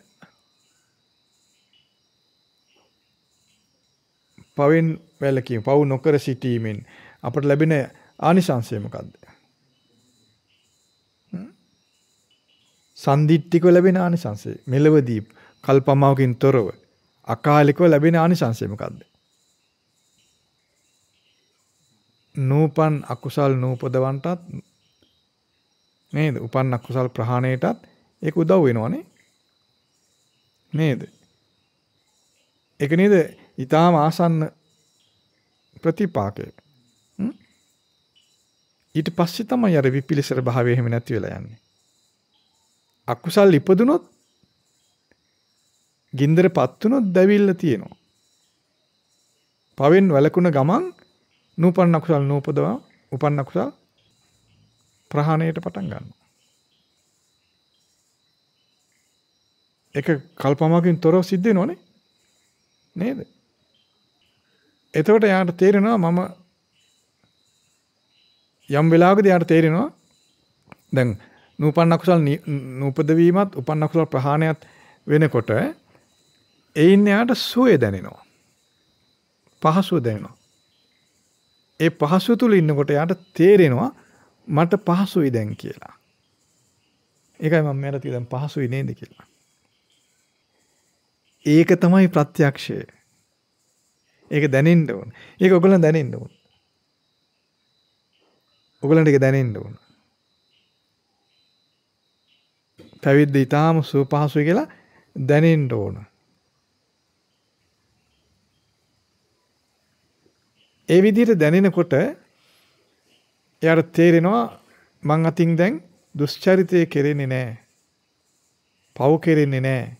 පවෙන් වැලකීම පව නොකර සිටීමෙන් අපට ලැබෙන ආනිසංශය මොකද්ද? සන්දිට්ඨිකව ලැබෙන ආනිසංසය මෙලවදී කල්පමාවකින් තොරව අකාලිකව ලැබෙන ආනිසංසය මොකද්ද? නූපන් අකුසල් නූපදවන්ටත් නේද? උපන් අකුසල් ප්‍රහාණයටත් ඒක උදව් වෙනවනේ. නේද? ඒක නේද? ඊටාම ආසන්න ප්‍රතිපාකය. ඊට පස්සේ තමයි අර විපිලිසර භාවය එහෙම නැති වෙලා යන්නේ. අකුසල් ඉපදුනොත් ගින්දරපත් වුනොත් දැවිල්ල තියෙනවා. පවෙන් වැළකුණ ගමන් නූපන්න අකුසල් නූපදව උපන්න අකුසල් ප්‍රහාණයට පටන් ගන්නවා. ඒක කල්පමාවකින් තොරව සිද්ධ වෙනවනේ. නේද? එතකොට යාට තේරෙනවා මම යම් වෙලාවකදී යාට තේරෙනවා දැන් නූපන්න අකුසල් නූපද වීමත් උපන්න අකුසල් ප්‍රහාණයත් වෙනකොට එයින් එයාට සුවය දැනෙනවා. පහසුව දැනෙනවා. ඒ පහසුව තුල ඉන්නකොට එයාට තේරෙනවා මට පහසුයි දැන් කියලා. ඒකයි මම මෙයාට කිව්වේ දැන් පහසුයි නේද කියලා. ඒක තමයි ප්‍රත්‍යක්ෂය. ඒක දැනෙන්න ඕන. ඒක ඔයගොල්ලන් දැනෙන්න ඕන. ඔයගොල්ලන්ට ඒක දැනෙන්න ඕන. පැවිද්ද ඊටාම සුවපහසුයි කියලා දැනෙන්න ඕන. ඒ විදිහට දැනෙනකොට එයාට තේරෙනවා මං අතින් දැන් දුෂ්චරිතය කෙරෙන්නේ නැහැ. පව් කෙරෙන්නේ නැහැ.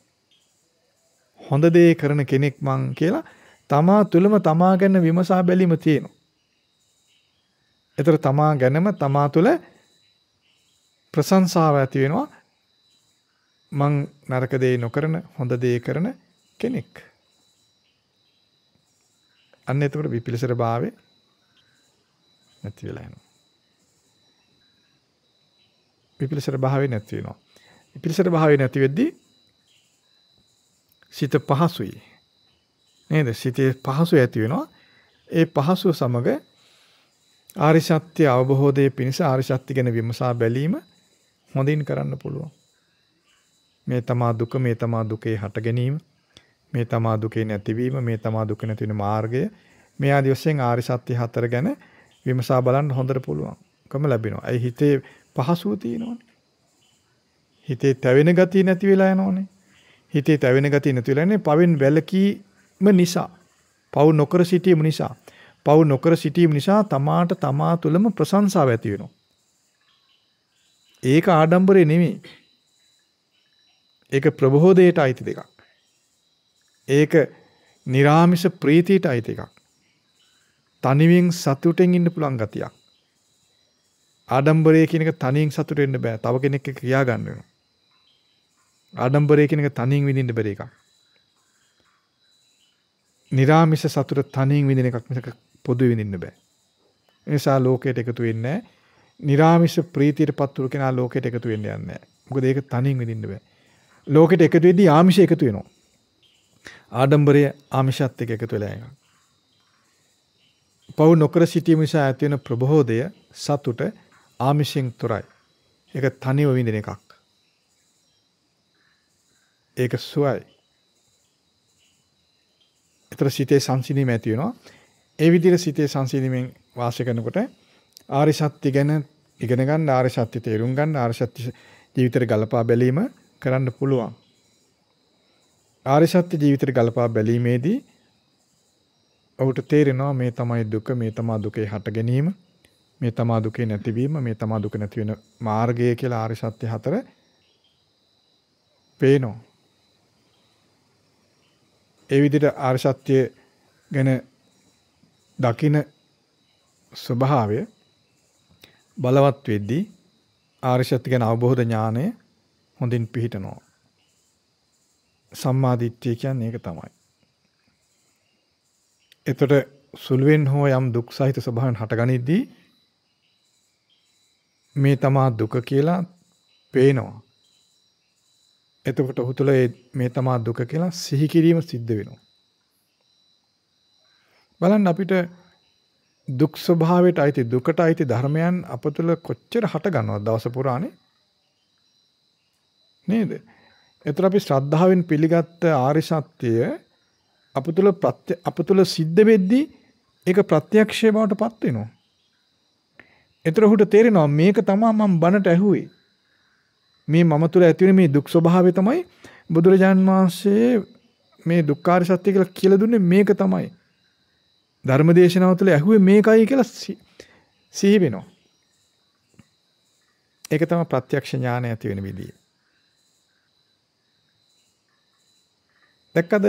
හොඳ දේ කරන කෙනෙක් මං කියලා තමා තුළම තමා ගැන විමසා බැලීම තියෙනවා. ඒතර තමා ගැනම තමා තුළ ප්‍රශංසාව ඇති වෙනවා. මං නරක දේ නොකරන හොඳ දේ කරන කෙනෙක්. අන්න එතකොට විපිලිසර භාවේ නැති වෙලා යනවා. විපිලිසර භාවේ නැති වෙනවා. විපිලිසර භාවේ නැති වෙද්දී සිත පහසුයි. නේද? සිතේ පහසු ඇති වෙනවා. ඒ පහසුව සමග ආරිසත්‍ය අවබෝධයේ පිණිස ආරිසත්‍ය ගැන විමසා බැලීම හොඳින් කරන්න පුළුවන්. මේ තමා දුක මේ තමා දුකේ හට ගැනීම මේ තමා දුකේ නැතිවීම මේ තමා දුක නැති වෙන මාර්ගය මේ ආදි වශයෙන් ආරි සත්‍ය හතර ගැන විමසා බලන්න හොඳට පුළුවන්කම ලැබෙනවා. ඒ හිතේ පහසුව තියෙනවනේ. හිතේ තැවෙන ගතිය නැති වෙලා යනවනේ. හිතේ තැවෙන ගතිය නැති වෙලා ඉන්නේ පවෙන් වැළකීම නිසා. පව් නොකර සිටීම නිසා. පව් නොකර සිටීම නිසා තමාට තමා තුළම ප්‍රශංසාව ඇති වෙනවා. ඒක ආඩම්බරේ නෙමෙයි. ඒක ප්‍රබෝධයට අයිති දෙකක්. ඒක निराமிස ප්‍රීතියට අයිති එකක්. තනිවෙන් සතුටෙන් ඉන්න පුළුවන් ගතියක්. ආඩම්බරය කියන එක තනියෙන් සතුට වෙන්න බෑ. තව කෙනෙක් එක්ක කියා ගන්න වෙනවා. ආඩම්බරය කියන එක තනියෙන් විඳින්න බැරි එකක්. निराමිස සතුට තනියෙන් විඳින එකක් මිසක පොදු විඳින්න බෑ. ඒ නිසා ලෝකයට එකතු වෙන්නේ නැහැ. निराමිස ප්‍රීතියට පත්තුරු කෙනා ලෝකයට එකතු වෙන්න යන්නේ නැහැ. මොකද ඒක තනියෙන් විඳින්න බෑ. ලෝකෙට එකතු වෙද්දී ආමිෂ එකතු වෙනවා. ආඩම්බරය ආමිෂත් එක්ක එකතු වෙලා යනවා. පව් නොකර සිටීම නිසා ඇති වෙන ප්‍රබෝධය සතුට ආමිෂෙන් තොරයි. ඒක තනිව විඳින එකක්. ඒක සුවයි. ඒතර සිතේ සංසිඳීම ඇති වෙනවා. ඒ විදිහට සිතේ සංසිඳීමෙන් වාසය කරනකොට ආරි සත්‍ය ගැන ඉගෙන ගන්න ආරි සත්‍ය තේරුම් ගන්න ආරි සත්‍ය ජීවිතේ ගලපා බැලීම කරන්න පුළුවන්. ආර්ය සත්‍ය ජීවිතයට ගලපා බැලීමේදී ඔහුට තේරෙනවා මේ තමයි දුක, මේ තමයි දුකේ හට ගැනීම, මේ තමයි දුකේ නැතිවීම, මේ තමයි දුක නැති වෙන මාර්ගය කියලා ආර්ය සත්‍ය හතර පේනවා. ඒ විදිහට ආර්ය සත්‍ය ගැන දකින ස්වභාවය බලවත් වෙද්දී ආර්ය සත්‍ය ගැන අවබෝධ ඥානය හොඳින් පිහිටනවා. සම්මාදිට්ඨිය කියන්නේ ඒක තමයි. එතකොට සුළුවෙන් හෝ යම් දුක් සහිත ස්වභාවයන් හටගනිද්දී මේ තමා දුක කියලා පේනවා. එතකොට ඔහු තුළ මේ තමා දුක කියලා සිහි කිරීම සිද්ධ වෙනවා. බලන්න අපිට දුක් ස්වභාවයට අයිති දුකට අයිති ධර්මයන් අප තුළ කොච්චර හට ගන්නවද දවස පුරානේ නේද? එතකොට අපි ශ්‍රද්ධාවෙන් පිළිගත් ආරි සත්‍යය අපතුල ප්‍රත්‍ය අපතුල සිද්ධ වෙද්දී ඒක ප්‍රත්‍යක්ෂය බවට පත් වෙනවා. එතකොට ඔහුට තේරෙනවා මේක තමයි මම බනට ඇහුවේ. මේ මම තුල ඇතිවෙන මේ දුක් ස්වභාවය තමයි බුදුරජාන් වහන්සේ මේ දුක්ඛාර සත්‍ය කියලා කියලා දුන්නේ මේක තමයි. ධර්මදේශනාව තුළ ඇහුවේ මේකයි කියලා සිහි වෙනවා. ඒක තමයි ප්‍රත්‍යක්ෂ ඥානය ඇති වෙන විදිය. දැක්කද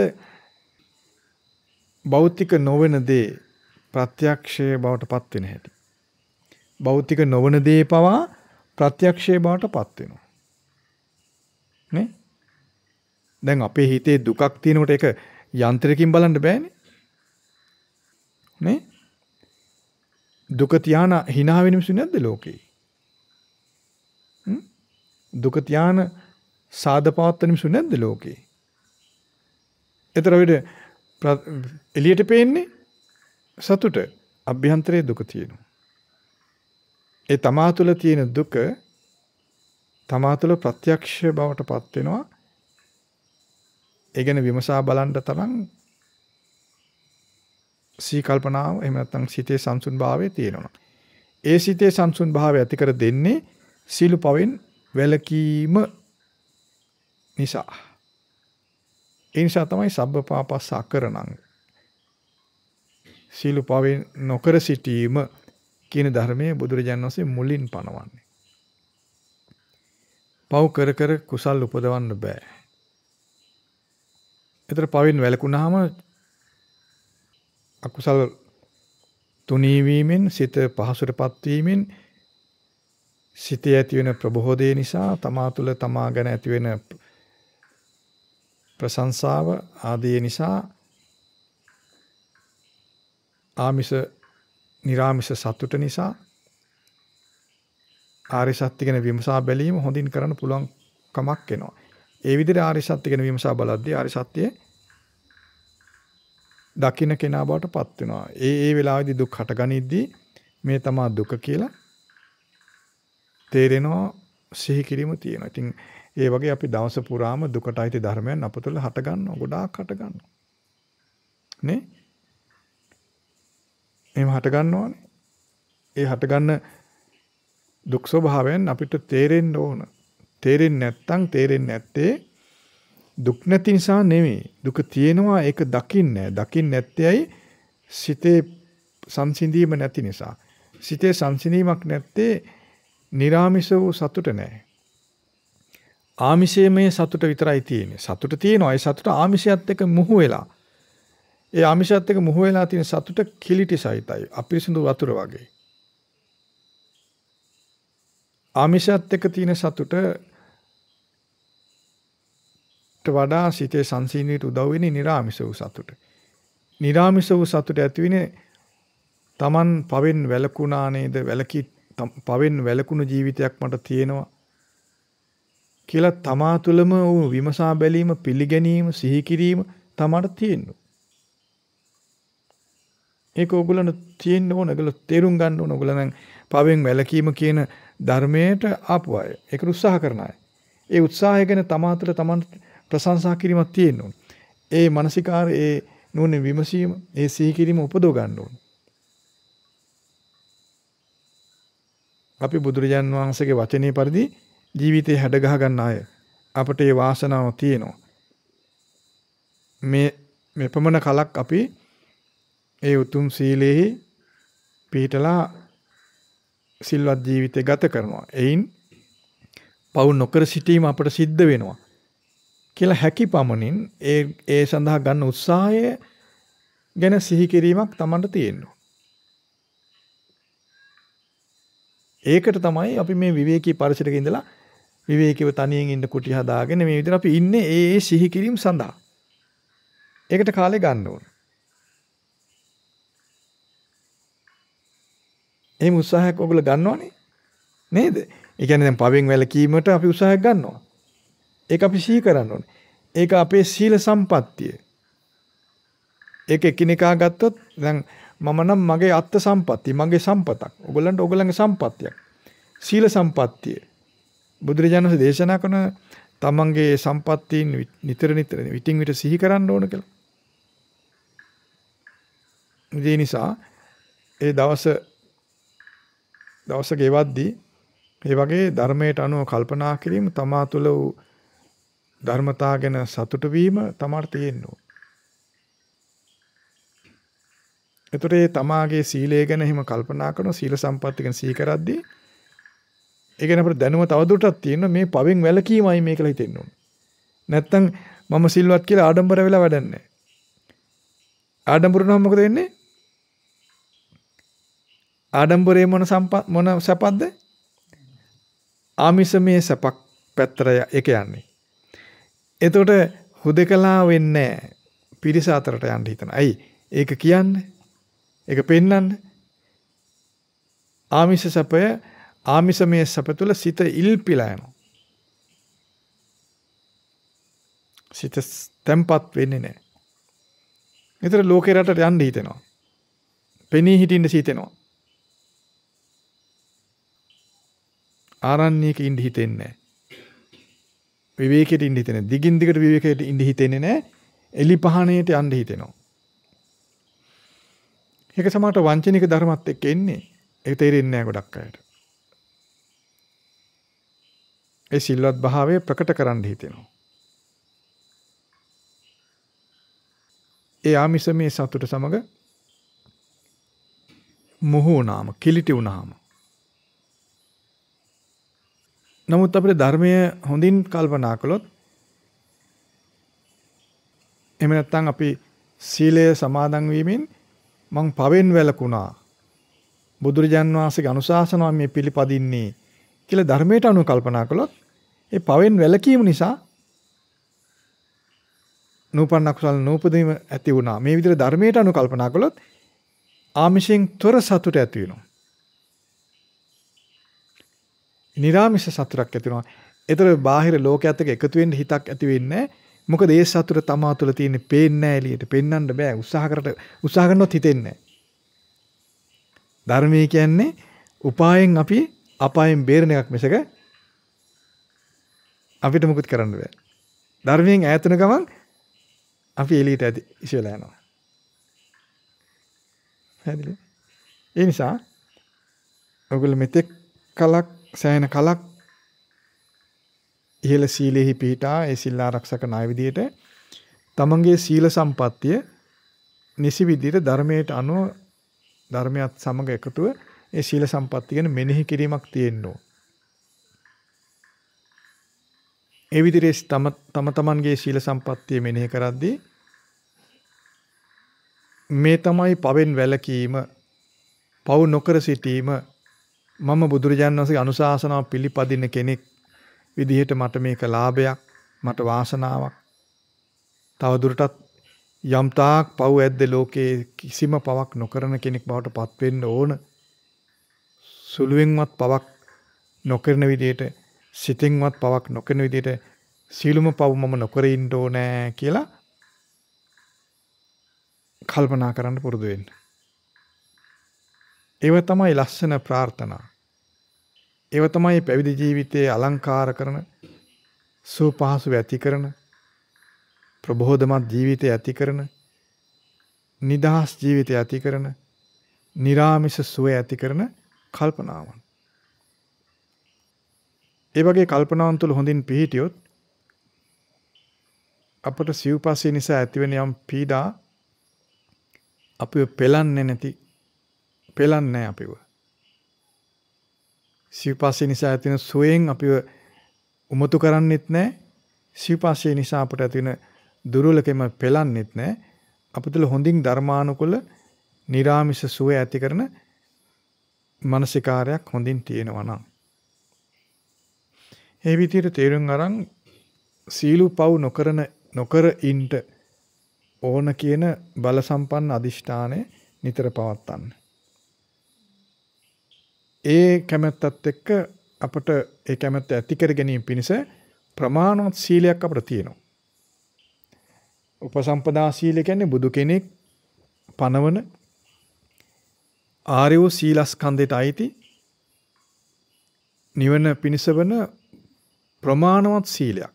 භෞතික නොවන දේ ප්‍රත්‍යක්ෂයේ බවට පත් වෙන හැටි. භෞතික නොවන දේ පවා ප්‍රත්‍යක්ෂයේ බවට පත් වෙනවා. නේ? දැන් අපේ හිතේ දුකක් තියෙනකොට ඒක යන්ත්‍රයකින් බලන්න බෑනේ. නේ? දුක තියාන hina වෙන මිනිස්සු නැද්ද ලෝකේ? දුක තියාන සාද පවත්තන මිනිස්සු නැද්ද ලෝකේ? එතර විට එළියට පේන්නේ සතුට අභ්‍යන්තරයේ දුක තියෙනවා. ඒ තමා තුළ තියෙන දුක තමා තුළ ප්‍රත්‍යක්ෂ බවට පත් වෙනවා. ඒ ගැන විමසා බලන්න තරම් සී කල්පනාව එහෙම නැත්නම් සිතේ සංසුන් භාවය තියෙනවා. ඒ සිතේ සංසුන් භාවය ඇති කර දෙන්නේ සීලු පවෙන් වැළකීම නිසා. ඒ නිසා තමයි සබ්බ පාපස්ස අකරණං. සීළු පවෙන් නොකර සිටීම කියන ධර්මයේ බුදුරජාණන් වහන්සේ මුලින් පනවන්නේ. පව් කර කර කුසල් උපදවන්න බෑ. ඒතර පවෙන් වැළකුණාම අකුසල් තුනී වීමෙන් සිත පහසුටපත් වීමෙන් සිතේ ඇතිවෙන ප්‍රබෝධය නිසා තමා තුළ තමා ගැන ඇතිවෙන ප්‍රශංසාව ආදී නිසා ආමිෂ නිර්ආමිෂ සතුට නිසා ආරි සත්‍ය ගැන විමසා බැලීම හොඳින් කරන්න පුළුවන් කමක් එනවා. ඒ විදිහට ආරි සත්‍ය ගැන විමසා බලද්දී ආරි සත්‍යයේ දකින්න කෙනා බවට පත් වෙනවා. ඒ ඒ වෙලාවේදී දුක් හටගනිද්දී මේ තමයි දුක කියලා තේරෙනවා සිහි කිරීම තියෙනවා. ඉතින් ඒ වගේ අපි දවස පුරාම දුකට අයිති ධර්මයන් අප තුළ හට ගන්නවා. ගොඩාක් හට ගන්නවා. නේ? එහෙම හට ගන්නවානේ. ඒ හට ගන්න දුක් ස්වභාවයන් අපිට තේරෙන්න ඕන. තේරෙන්නේ නැත්නම් තේරෙන්නේ නැත්තේ දුක් නැති නිසා නෙමෙයි. දුක තියෙනවා ඒක දකින්නේ. දකින්නේ නැත්තේයි සිතේ සංසිඳීම නැති නිසා. සිතේ සංසිඳීමක් නැත්තේ निराமிස වූ සතුට නැහැ. ආමිෂයේ සතුට විතරයි තියෙන්නේ. සතුට තියෙනවා. ඒ සතුට ආමිෂයත් එක්ක මුහු වෙලා. ඒ ආමිෂයත් එක්ක මුහු වෙලා තියෙන සතුට කිලිටි සහිතයි. අපිරිසිදු වතුර වගේ. ආමිෂයත් එක්ක තියෙන සතුට වඩා සිතේ සංසීනීට උදව් වෙන්නේ निराமிස වූ සතුට. निराமிස වූ සතුට ඇති වෙන්නේ Taman පවෙන් වැලකුණා නේද? වැලකි පවෙන් වැලකුණු ජීවිතයක් මට තියෙනවා. කියලා තමා තුළම වූ විමසා බැලීම පිළිගැනීම සිහි කිරීම තමාට තියෙන්න. ඒක ඕගොල්ලන් තියෙන්න ඕන. ඒගොල්ලෝ තේරුම් ගන්න ඕන. ඕගොල්ලන් පවෙන් වැළකීම කියන ධර්මයට ආපු අය. ඒක උත්සාහ කරන අය. ඒ උත්සාහය ගැන තමා තුළ තමන් ප්‍රශංසා කිරීමක් තියෙන්න ඕන. ඒ මානසිකාර ඒ නුවණ විමසීම ඒ සිහි කිරීම උපදව ගන්න ඕන. අපි බුදුරජාන් වහන්සේගේ වචනේ පරිදි ජීවිතේ හැඩගහ ගන්න අය අපට ඒ වාසනාව තියෙනවා. මේ මෙපමණ කලක් අපි ඒ උතුම් සීලෙහි පිහිටලා සිල්වත් ජීවිතය ගත කරනවා. එයින් පවු නොකර සිටීම අපට සිද්ධ වෙනවා. කියලා හැකි පමණින් ඒ ඒ සඳහා ගන්න උත්සාහය ගැන සිහි කිරීමක් Tamanට තියෙනවා. ඒකට තමයි අපි මේ විවේකී පරිසරයක ඉඳලා විවේකීව තනියෙන් ඉන්න කුටි හදාගෙන මේ විදිහට අපි ඉන්නේ ඒ ඒ සිහි කිරීම සඳහා. ඒකට කාලය ගන්න ඕන. එහෙම උත්සාහයක් ඔයගොල්ලෝ ගන්නවනේ. නේද? ඒ කියන්නේ දැන් පවෙන් වැළකීමට අපි උත්සාහයක් ගන්නවා. ඒක අපි සිහි කරන්න ඕනේ. ඒක අපේ සීල සම්පත්තිය. ඒක එකිනෙකා ගත්තොත් දැන් මම නම් මගේ අත්ත් සම්පත්තිය, මගේ සම්පතක්. ඔයගොල්ලන්ට ඔයගොල්ලන්ගේ සම්පත්තියක්. සීල සම්පත්තිය. බුදුරජාණන් වහන්සේ දේශනා කරන තමන්ගේ සම්පත්තීන් නිතර නිතර විтин විට සිහි කරන්න ඕන කියලා. ඒ නිසා ඒ දවස දවස ගෙවද්දී ඒ වගේ ධර්මයට අනුව කල්පනා කිරීම තමා තුළ වූ ධර්මතා ගැන සතුට වීම තමාට තියෙන්න ඕන. එතකොට ඒ තමාගේ සීලය ගැන එහෙම කල්පනා කරන සීල සම්පත්තිය ගැන සිහි කරද්දී ඒ කියන්නේ අපිට දැනුම තවදුරටත් තියෙන මේ පවෙන් වැළකීමයි මේ කියලා හිතෙන්න ඕන. නැත්තම් මම සිල්වත් කියලා ආඩම්බර වෙලා වැඩන්නේ ආඩම්බර නම් මොකද වෙන්නේ? ආඩම්බරේ මොන සම්පත් මොන සැපක්ද? ආමිෂමේ සැපක් පැත්තට ඒක යන්නේ. එතකොට හුදකලා වෙන්නේ පිරිස අතරට යන්න හිතන. අයි ඒක කියන්නේ. ඒක පෙන්වන්නේ. ආමිෂ සැපය ආමිසමය සැප තුළ සිත ඉල්පිලා යනවා. සිත තැම්පත් වෙන්නේ නැහැ. නිතර ලෝකේ රටට යන්න හිතෙනවා. පෙනී හිටින්න හිතෙනවා. ආරණ්‍යයක ඉඳ හිතෙන්නේ විවේකයට ඉඳ හිතෙන්නේ දිගින් දිගට විවේකයට ඉඳ හිතෙන්නේ නැහැ එලි පහණයට යන්න හිතෙනවා ඒක සමහරට වංචනික ධර්මත් එක්ක එන්නේ ඒක තේරෙන්නේ නැහැ ගොඩක් අයට ඒ සිල්වත් භාවය ප්‍රකට කරන්න හිතෙනවා. ඒ ආමිස මේ සතුට සමග මුහු වුණාම කිලිටි වුණාම නමුත් අපේ ධර්මය හොඳින් කල්පනා කළොත් එහෙම නැත්නම් අපි සීලය සමාදන් වීමෙන් මං පවෙන් වැළකුණා බුදුරජාන් වහන්සේගේ අනුශාසනාව මේ පිළිපදින්නේ කියලා ධර්මයට අනුව කල්පනා කළොත් ඒ පවෙන් වැළකීම නිසා නූපන්න කුසල නූපදීම ඇති වුණා. මේ විදිහට ධර්මයට අනුව කල්පනා කළොත් ආමිෂයෙන් තොර සතුට ඇති වෙනවා. නිරාමිෂ සතුටක් ඇති වෙනවා. ඒතර බාහිර ලෝකයක් එක්ක එකතු වෙන්න හිතක් ඇති වෙන්නේ මොකද ඒ සතුට තමා තුළ තියෙන්නේ පේන්නේ නැහැ එළියට. පෙන්වන්න බෑ. උත්සාහ කරට උත්සාහ කරනොත් හිතෙන්නේ නැහැ. ධර්මයේ කියන්නේ උපායෙන් අපි අපායෙන් බේරෙන එකක් මිසක අපිට මුකුත් කරන්න බෑ. ධර්මයෙන් ඈත් වෙන ගමන් අපි එළියට ඇති ඉසෙලා යනවා. හරිද? ඒ නිසා ඔයගොල්ලෝ මෙතෙක් කලක් සෑහෙන කලක් ඉහළ සීලෙහි පිහිටා ඒ සිල් ආරක්ෂක ණය විදියට තමන්ගේ සීල සම්පත්තිය නිසි විදියට ධර්මයට අනුව ධර්මයත් සමග එකතුව ඒ සීල සම්පatti ගැන මෙනෙහි කිරීමක් තියෙන්න ඕන. ඒ විදිහට තම තම තමන්ගේ සීල සම්පත්තිය මෙනෙහි කරද්දී මේ තමයි පවෙන් වැළකීම පව නොකර සිටීම මම බුදුරජාණන් වහන්සේගේ අනුශාසනාව පිළිපදින කෙනෙක් විදිහට මට මේක ලාභයක් මට වාසනාවක් තවදුරටත් යම්තාක් පව් ඇද්ද ලෝකේ කිසිම පවක් නොකරන කෙනෙක් බවට පත් වෙන්න ඕන සුළුවෙන්වත් පවක් නොකරන විදියට සිතෙන්වත් පවක් නොකරන විදියට සීලුම පව මම නොකර ඉන්න ඕනෑ කියලා කල්පනා කරන්න පුරුදු වෙන්න. ඒව තමයි ලස්සන ප්‍රාර්ථනා. ඒව තමයි පැවිදි ජීවිතයේ අලංකාර කරන සුවපහසු ඇති කරන ප්‍රබෝධමත් ජීවිතය ඇති කරන නිදහස් ජීවිතය ඇති කරන निराமிස සුවය ඇති කරන කල්පනාවන්. ඒ වගේ කල්පනාවන් තුළ හොඳින් පිහිටියොත් අපට සිව්පස්සේ නිසා ඇතිවෙන යම් පීඩා අපිව පෙළන්නේ නැති පෙළන්නේ නැහැ අපිව. සිව්පස්සේ නිසා ඇතිවෙන සුවයෙන් අපිව උමතු කරන්නෙත් නැහැ. සිව්පස්සේ නිසා අපට ඇතිවෙන දුර්වලකම පෙළන්නෙත් නැහැ. අපතුල හොඳින් ධර්මානුකූල निराமிස සුවය ඇති කරන මානසිකාරයක් හොඳින් තියෙනවා නම් ඒ විදිහට තේරුම් අරන් සීලුපව් නොකරන නොකර ඉන්න ඕන කියන බල සම්පන්න අදිෂ්ඨානය නිතර පවත්වන්න. ඒ කැමැත්තත් එක්ක අපට ඒ කැමැත්ත ඇති කර ගැනීම පිණිස ප්‍රමාණවත් සීලයක් අපිට තියෙනවා. උපසම්පදා සීලය කියන්නේ බුදු කෙනෙක් පනවන ආර්ය වූ සීලස්කන්ධයට අයිති නිවන පිණිසවන ප්‍රමාණවත් සීලයක්.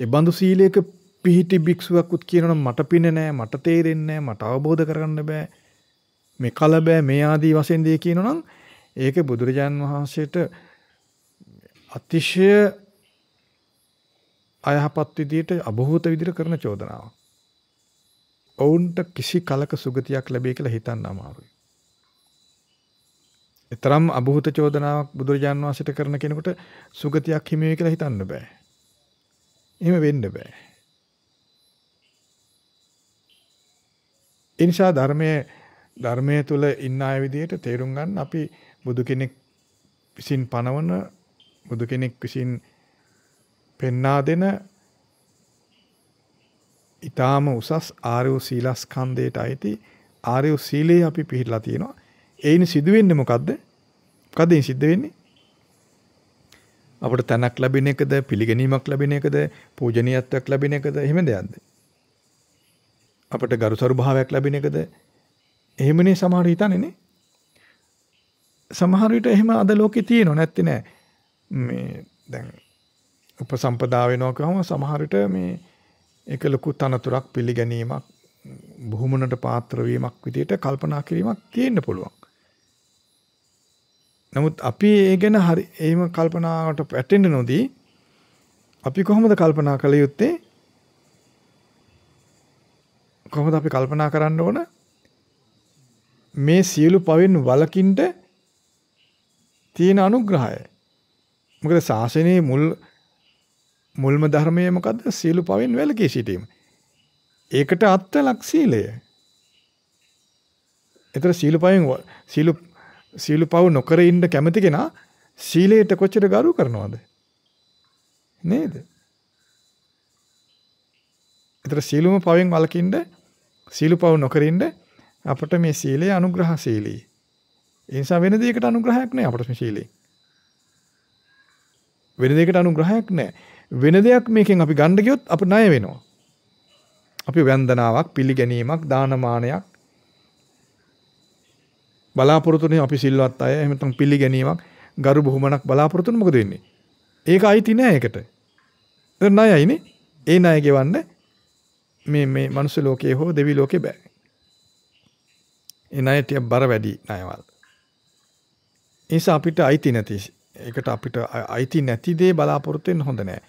ඒ බඳු සීලයක පිහිටි භික්ෂුවකුත් කියනනම් මට පින නෑ, මට තේරෙන්නේ නෑ, මට අවබෝධ කරගන්න බෑ. මේ කල බෑ මේ ආදී වශයෙන් දේ කියනනම් ඒක බුදුරජාන් වහන්සේට අතිශය අයහපත් විදියට අභූත විදියට කරන චෝදනාවක්. ඔවුන්ට කිසි කලක සුගතියක් ලැබෙයි කියලා හිතන්න අමාරුයි. එතරම් අභූත චෝදනාවක් බුදුරජාන් වහන්සේට කරන කෙනෙකුට සුගතියක් හිමි වෙයි කියලා හිතන්න බෑ. එහෙම වෙන්න බෑ. ඒ නිසා ධර්මයේ ධර්මයේ තුල ඉන්න ආය විදියට තේරුම් ගන්න අපි බුදු කෙනෙක් විසින් පනවන බුදු කෙනෙක් විසින් පෙන්වා දෙන ඊටාම උසස් ආර්ය සීලස්කන්ධයට අයිති ආර්ය සීලයේ අපි පිළිලා තියෙනවා. ඒයින් සිදුවෙන්නේ මොකද්ද? මොකද ඒයින් සිද්ධ වෙන්නේ? අපට තැනක් ලැබෙන එකද, පිළිගැනීමක් ලැබෙන එකද, පූජනීයත්වයක් ලැබෙන එකද, එහෙම දෙයක්ද? අපට ගරුසරු භාවයක් ලැබෙන එකද? එහෙමනේ සමහර හිතන්නේ නේ. සමහර විට එහෙම අද ලෝකේ තියෙනව නැත්තේ නෑ. මේ දැන් උපසම්පදා වෙනවා කියවම සමහර විට මේ ඒක ලොකු තනතුරක් පිළිගැනීමක් බුහුමනට පාත්‍ර වීමක් විදිහට කල්පනා කිරීමක් තියෙන්න පුළුවන්. නමුත් අපි ඒ ගැන හරි එහෙම කල්පනාවට පැටෙන්න නොදී අපි කොහොමද කල්පනා කළ යුත්තේ? කොහොමද අපි කල්පනා කරන්න ඕන? මේ සියලු පවෙන් වලකින්ට තියෙන අනුග්‍රහය. මොකද ශාසනයේ මුල් මුල්ම ධර්මයේ මොකද්ද? සියලු පවෙන් වැළකී සිටීම. ඒකට අත්ලක් සීලය. ඒතර සීලු පවෙන් සීලු සීල පව නොකර ඉන්න කැමති කෙනා සීලයට කොච්චර ගරු කරනවද? නේද? ඒතර සීලුම පවෙන් වළකින්න සීලු පව නොකර ඉන්න අපට මේ සීලය අනුග්‍රහ සීලී. ඒ නිසා වෙන දෙයකට අනුග්‍රහයක් නැහැ අපට මේ සීලේ. වෙන දෙයකට අනුග්‍රහයක් නැහැ. වෙන දෙයක් මේකෙන් අපි ගන්න ගියොත් අප ණය වෙනවා. අපි වන්දනාවක්, පිළිගැනීමක්, දානමානයක් බලාපොරොතුනේ අපි සිල්වත් අය එහෙම නැත්නම් පිළිගැනීමක් ගරු බුහුමනක් බලාපොරොතුනේ මොකද වෙන්නේ? ඒක අයිති නෑ ඒකට. දැන් ණයයිනේ. ඒ ණය ගෙවන්න මේ මේ මනුස්ස ලෝකයේ හෝ දෙවි ලෝකේ බෑ. ඒ ණයට බර වැඩි ණයවල්. නිසා අපිට අයිති නැති ඒකට අපිට අයිති නැති දේ බලාපොරොත්තු වෙන්න හොඳ නෑ.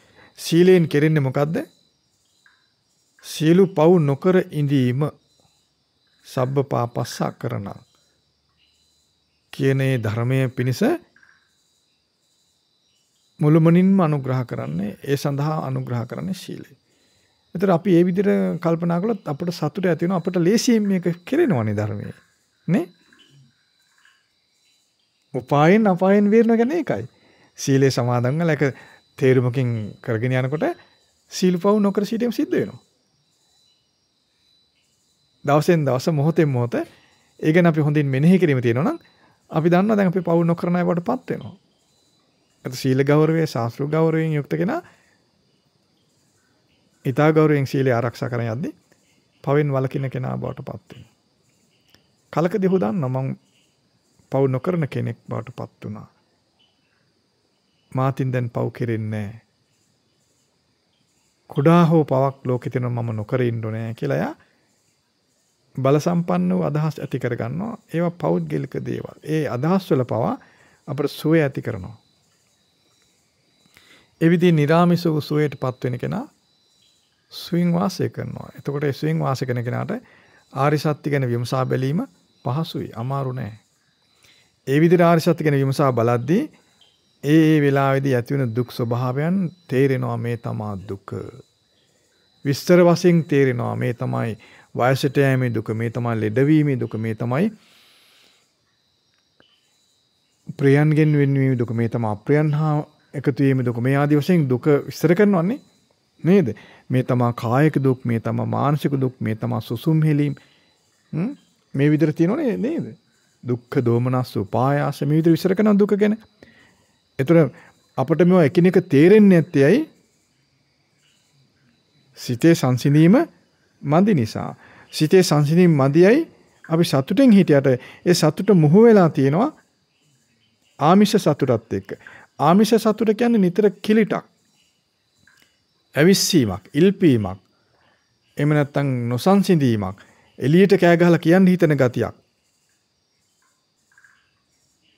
සීලයෙන් කෙරෙන්නේ මොකද්ද? සීලු පව් නොකර ඉඳීම සබ්බ පාපස්ස අකරණා කියන ධර්මයේ පිණිස මුළුමනින්ම අනුග්‍රහ කරන්නේ ඒ සඳහා අනුග්‍රහ කරන්නේ ශීලය. ඒතර අපි මේ විදිහට කල්පනා කළොත් අපට සතුට ඇති වෙනවා අපට ලේසියෙන් මේක කෙරෙනවනේ ධර්මයේ. නේ? උපායෙන් අපායෙන් වේරන ගැන ඒකයි. සීලේ සමාදන් වෙලා ඒක තේරුමකින් කරගෙන යනකොට සීල්පව නොකර සිටීම සිද්ධ වෙනවා. දවසෙන් දවස මොහොතෙන් මොහොත ඒ ගැන අපි හොඳින් මෙනෙහි කිරීම තියෙනවා නම් අපි දන්නවා දැන් අපි පවු නොකරන අයවටපත් වෙනවා. ඒත් සීල ගෞරවයේ ශාස්ත්‍ර ගෞරවයෙන් යුක්ත කෙනා ඊතා ගෞරවයෙන් සීලය ආරක්ෂා කරන යද්දී පවෙන් වළකින කෙනා බවටපත් වෙනවා. කලකදී හො දන්නවා මම පවු නොකරන කෙනෙක් බවටපත් වුණා. මාතින් දැන් පව් කෙරෙන්නේ කුඩා හෝ පවක් ලෝකෙ තියෙන මම නොකර ඉන්න ඕනේ කියලා එයා බල සම්පන්න වූ අදහස් ඇති කරගන්නවා. ඒවා පෞද්ගලික දේවල්. ඒ අදහස් වල පවා අපට සුවය ඇති කරනවා. ඒ විදිහේ निराமிස වූ සුවයටපත් වෙන කෙනා ස්විං වාසය කරනවා. එතකොට ඒ ස්විං වාසය කරන කෙනාට ආරි සත්‍ය ගැන විමසා බැලීම පහසුයි. අමාරු නෑ. ඒ විදිහට ආරි සත්‍ය ගැන විමසා බලද්දී ඒ ඒ වෙලාවේදී ඇතිවන දුක් ස්වභාවයන් තේරෙනවා මේ තමා දුක. විස්තර වශයෙන් තේරෙනවා මේ තමයි වයසට යෑමේ දුක මේ තමයි ලෙඩවීමේ දුක මේ තමයි ප්‍රියන්ගෙන් වෙන්වීමේ දුක මේ තමයි අප්‍රියන් හා එකතු වීමේ දුක මේ ආදී වශයෙන් දුක විස්තර කරනවන්නේ නේද මේ තමා කායික දුක් මේ තමා මානසික දුක් මේ තමා සුසුම් හෙලීම් මේ විදිහට තියෙනවනේ නේද දුක්ඛ දෝමනස් උපායාස මේ විදිහට විස්තර කරන දුක ගැන ඒතර අපිට මේවා එකිනෙක තේරෙන්නේ නැත්තේයි සිතේ සංසිඳීම මදි නිසා සිතේ සංසිඳීම් මදියයි අපි සතුටෙන් හිටියට ඒ සතුට මුහු වෙලා තියෙනවා ආමිෂ සතුටත් එක්ක. ආමිෂ සතුට කියන්නේ නිතර කිලිටක්. ඇවිස්සීමක්, ඉල්පීමක්. එහෙම නැත්නම් නොසන්සිඳීමක්. එළියට කෑ ගහලා කියන්න හිතන ගතියක්.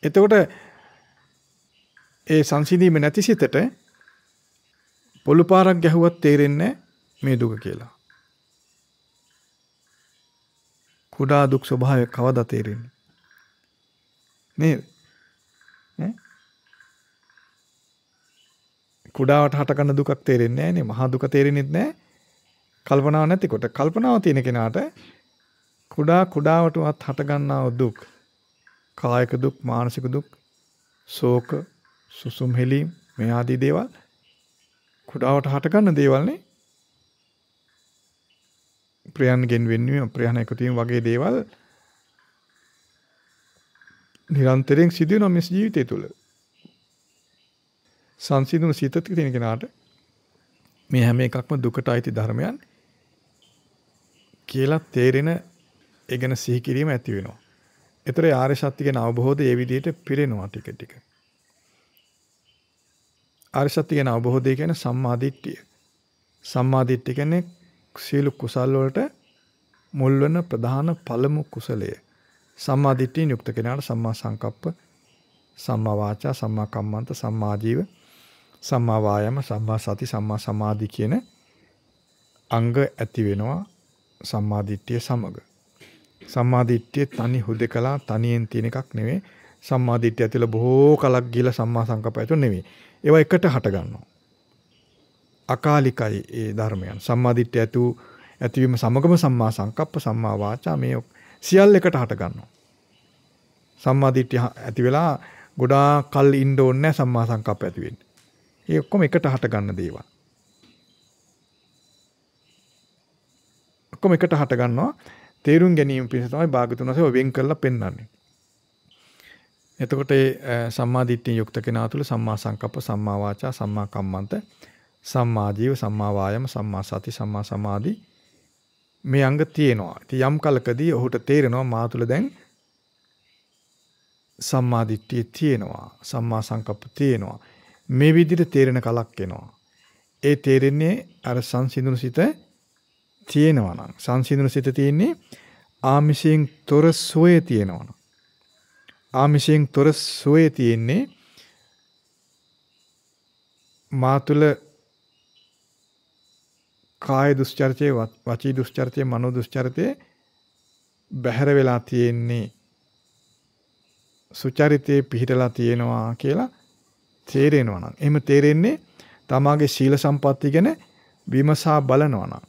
එතකොට ඒ සංසිඳීම නැති සිතට පොළු පාරක් ගැහුවත් තේරෙන්නේ මේ දුක කියලා. කුඩා දුක් ස්වභාවය කවදා තේරෙන්නේ? නේද? ඈ කුඩාවට හටගන්න දුකක් තේරෙන්නේ නැහැ නේ. මහා දුක තේරෙන්නේත් නැහැ. කල්පනාව නැතිකොට කල්පනාව තියෙන කෙනාට කුඩා කුඩාවටවත් හටගන්නා දුක් කායික දුක් මානසික දුක් ශෝක සුසුම් හෙලීම් මේ ආදී දේවල් කුඩාවට හටගන්න දේවල්නේ ප්‍රියන්ගෙන් වෙන්වීම ප්‍රියන එකතුවීම වගේ දේවල් නිරන්තරයෙන් සිදුවෙන මේ ජීවිතය තුළ සංසිඳුණු සිතක තියෙන කෙනාට මේ හැම එකක්ම දුකට අයිති ධර්මයන් කියලා තේරෙන ඒ ගැන සිහි කිරීම ඇති වෙනවා. ඒතර ආර්ය සත්‍ය ගැන අවබෝධය ඒ විදිහට පිරෙනවා ටික ටික. ආර්ය සත්‍ය ගැන අවබෝධය කියන්නේ සම්මාදිට්ඨිය. සම්මාදිට්ඨිය කියන්නේ සියලු කුසල් වලට මුල් වෙන ප්‍රධාන පළමු කුසලය. සම්මා දිට්ඨියෙන් යුක්ත කෙනාට සම්මා සංකප්ප, සම්මා වාචා, සම්මා කම්මන්ත, සම්මා ජීව, සම්මා වායාම, සම්මා සති, සම්මා සමාධි කියන අංග ඇති වෙනවා සම්මා දිට්ඨිය සමග. සම්මා දිට්ඨිය තනි හුදකලා තනියෙන් තියෙන එකක් නෙවෙයි. සම්මා දිට්ඨිය ඇතුළ බොහෝ කලක් ගිහිලා සම්මා සංකප්පය ඇතුළ නෙවෙයි. ඒවා එකට හට ගන්නවා. අකාලිකයි ඒ ධර්මයන්. සම්මාදිට්ඨිය ඇතු ඇතිවීම සමගම සම්මා සංකප්ප සම්මා වාචා මේ සියල්ල එකට හට ගන්නවා. සම්මාදිට්ඨිය ඇති වෙලා ගොඩාක් කල් ඉන්න ඕනේ සම්මා සංකප්ප ඇති වෙන්න. ඒ ඔක්කොම එකට හට ගන්න දේවල්. ඔක්කොම එකට හට ගන්නවා. තේරුම් ගැනීම පිණිස තමයි භාගතුන් වහන්සේ වෙන් කරලා පෙන්වන්නේ. එතකොට සම්මා දිට්ඨිය යුක්ත කෙනා තුළ සම්මා සංකප්ප සම්මා වාචා සම්මා කම්මන්ත සම්මා ජීව, සම්මා වායාම, සම්මා සති, සම්මා සමාධි මේ අංග තියෙනවා. ඉතින් යම් කලකදී ඔහුට තේරෙනවා මා තුළ දැන් සම්මා දිට්ඨිය තියෙනවා. සම්මා සංකප්ප තියෙනවා. මේ විදිහට තේරෙන කලක් එනවා. ඒ තේරෙන්නේ අර සංසිඳුණු සිත තියෙනවා නම් සංසිඳුණු සිත තියෙන්නේ ආමිෂයෙන් තොර සෝයේ තියෙනවා නම් ආමිෂයෙන් තොර සෝයේ තියෙන්නේ මා තුළ කාය දුස්චරිතේ වචී දුස්චරිතේ මනෝ දුස්චරිතේ බැහැර වෙලා තියෙන්නේ සුචරිතේ පිහිටලා තියෙනවා කියලා තේරෙනවා නම් එහෙම තේරෙන්නේ තමාගේ සීල සම්පatti ගැන විමසා බලනවා නම්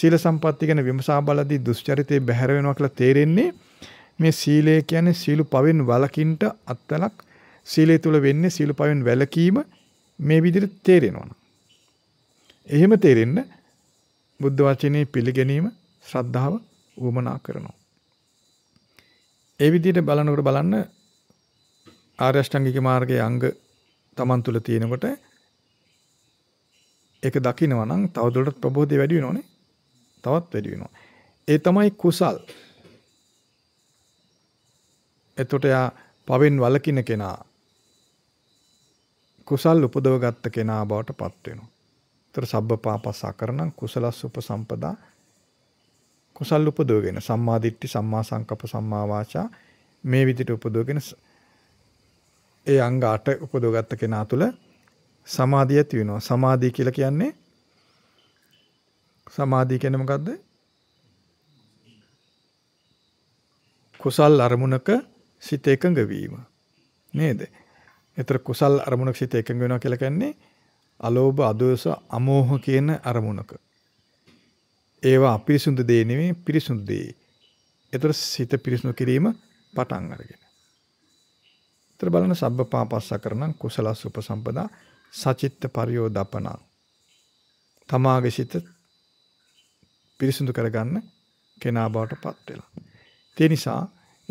සීල සම්පatti ගැන විමසා බලද්දී දුස්චරිතේ බැහැර වෙනවා කියලා තේරෙන්නේ මේ සීලය කියන්නේ සීලු පවෙන් වලකින්ට අත්තලක් සීලය තුල වෙන්නේ සීලු පවෙන් වැළකීම මේ විදිහට තේරෙනවා එහෙම තේරෙන්නේ බුද්ධ වචනේ පිළිගැනීම ශ්‍රද්ධාව වමනා කරනවා. ඒ විදිහට බලනකොට බලන්න ආර්යෂ්ටාංගික මාර්ගයේ අංග Taman තුල තියෙනකොට ඒක දකිනවා නම් තවදුරටත් ප්‍රබෝධය වැඩි වෙනවනේ. තවත් වැඩි වෙනවා. ඒ තමයි කුසල්. එතකොට යා පවෙන් වලකින කෙනා කුසල් උපදව ගත්ත කෙනා බවට පත් වෙනවා. තර සබ්බ පාපස්සා කරනම් කුසලස් උපසම්පදා කුසල් උපදවගෙන සම්මා දිට්ඨි සම්මා සංකප්ප සම්මා වාචා මේ විදිහට උපදවගෙන ඒ අංග 8 උපදවගත්ත කෙනා තුළ සමාධිය ඇති වෙනවා. සමාධිය කියලා කියන්නේ සමාධිය කියන්නේ මොකද්ද? කුසල් අරමුණක සිත එකඟ වීම. නේද? ඒතර කුසල් අරමුණක සිත එකඟ වෙනවා කියලා කියන්නේ අලෝභ අදෝස අමෝහ කියන අරමුණක. ඒවා අපිරිසුදු දේ නෙමෙයි පිරිසුදු දේ. ඒතර සිත පිරිසුදු කිරීම පටන් අරගෙන. ඒතර බලන සබ්බපාපස්ස කරන කුසලස් උපසම්පදා සචිත්ත පරියෝදපන. තමාගේ සිත පිරිසුදු කරගන්න කෙනා බවටපත් වෙලා. ඒ නිසා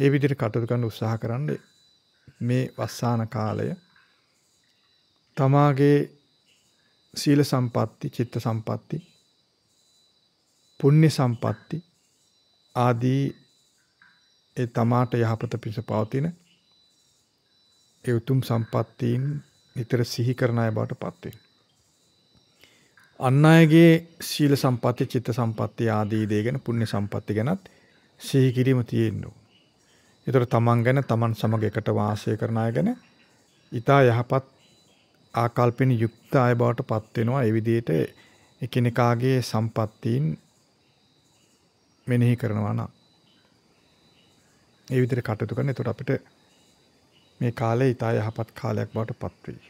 ඒ විදිහට කටයුතු කරන්න උත්සාහ කරන්නේ මේ වස්සාන කාලය තමාගේ සීල සම්පatti, චිත්ත සම්පatti, පුණ්‍ය සම්පatti ආදී ඒ තමාට යහපත පිණිස පවතින ඒ උතුම් සම්පත්තීන් නිතර සිහි කරන අය බවට පත් වෙන. අන් අයගේ සීල සම්පatti, චිත්ත සම්පatti ආදී දේ ගැන පුණ්‍ය සම්පatti ගැනත් සිහි කිරීම තියෙන්න ඕන. ඒතර තමන් ගැන තමන් සමග එකට වාසය කරන අය ගැන ඊට යහපත් ආකල්පෙන යුක්ත අය බවට පත් වෙනවා. ඒ විදිහට එකිනෙකාගේ සම්පත්තීන් මෙනෙහි කරනවා නම් ඒ විදිහට කටයුතු කරන එතකොට අපිට මේ කාලේ ඊට යහපත් කාලයක් බවට පත් වෙයි.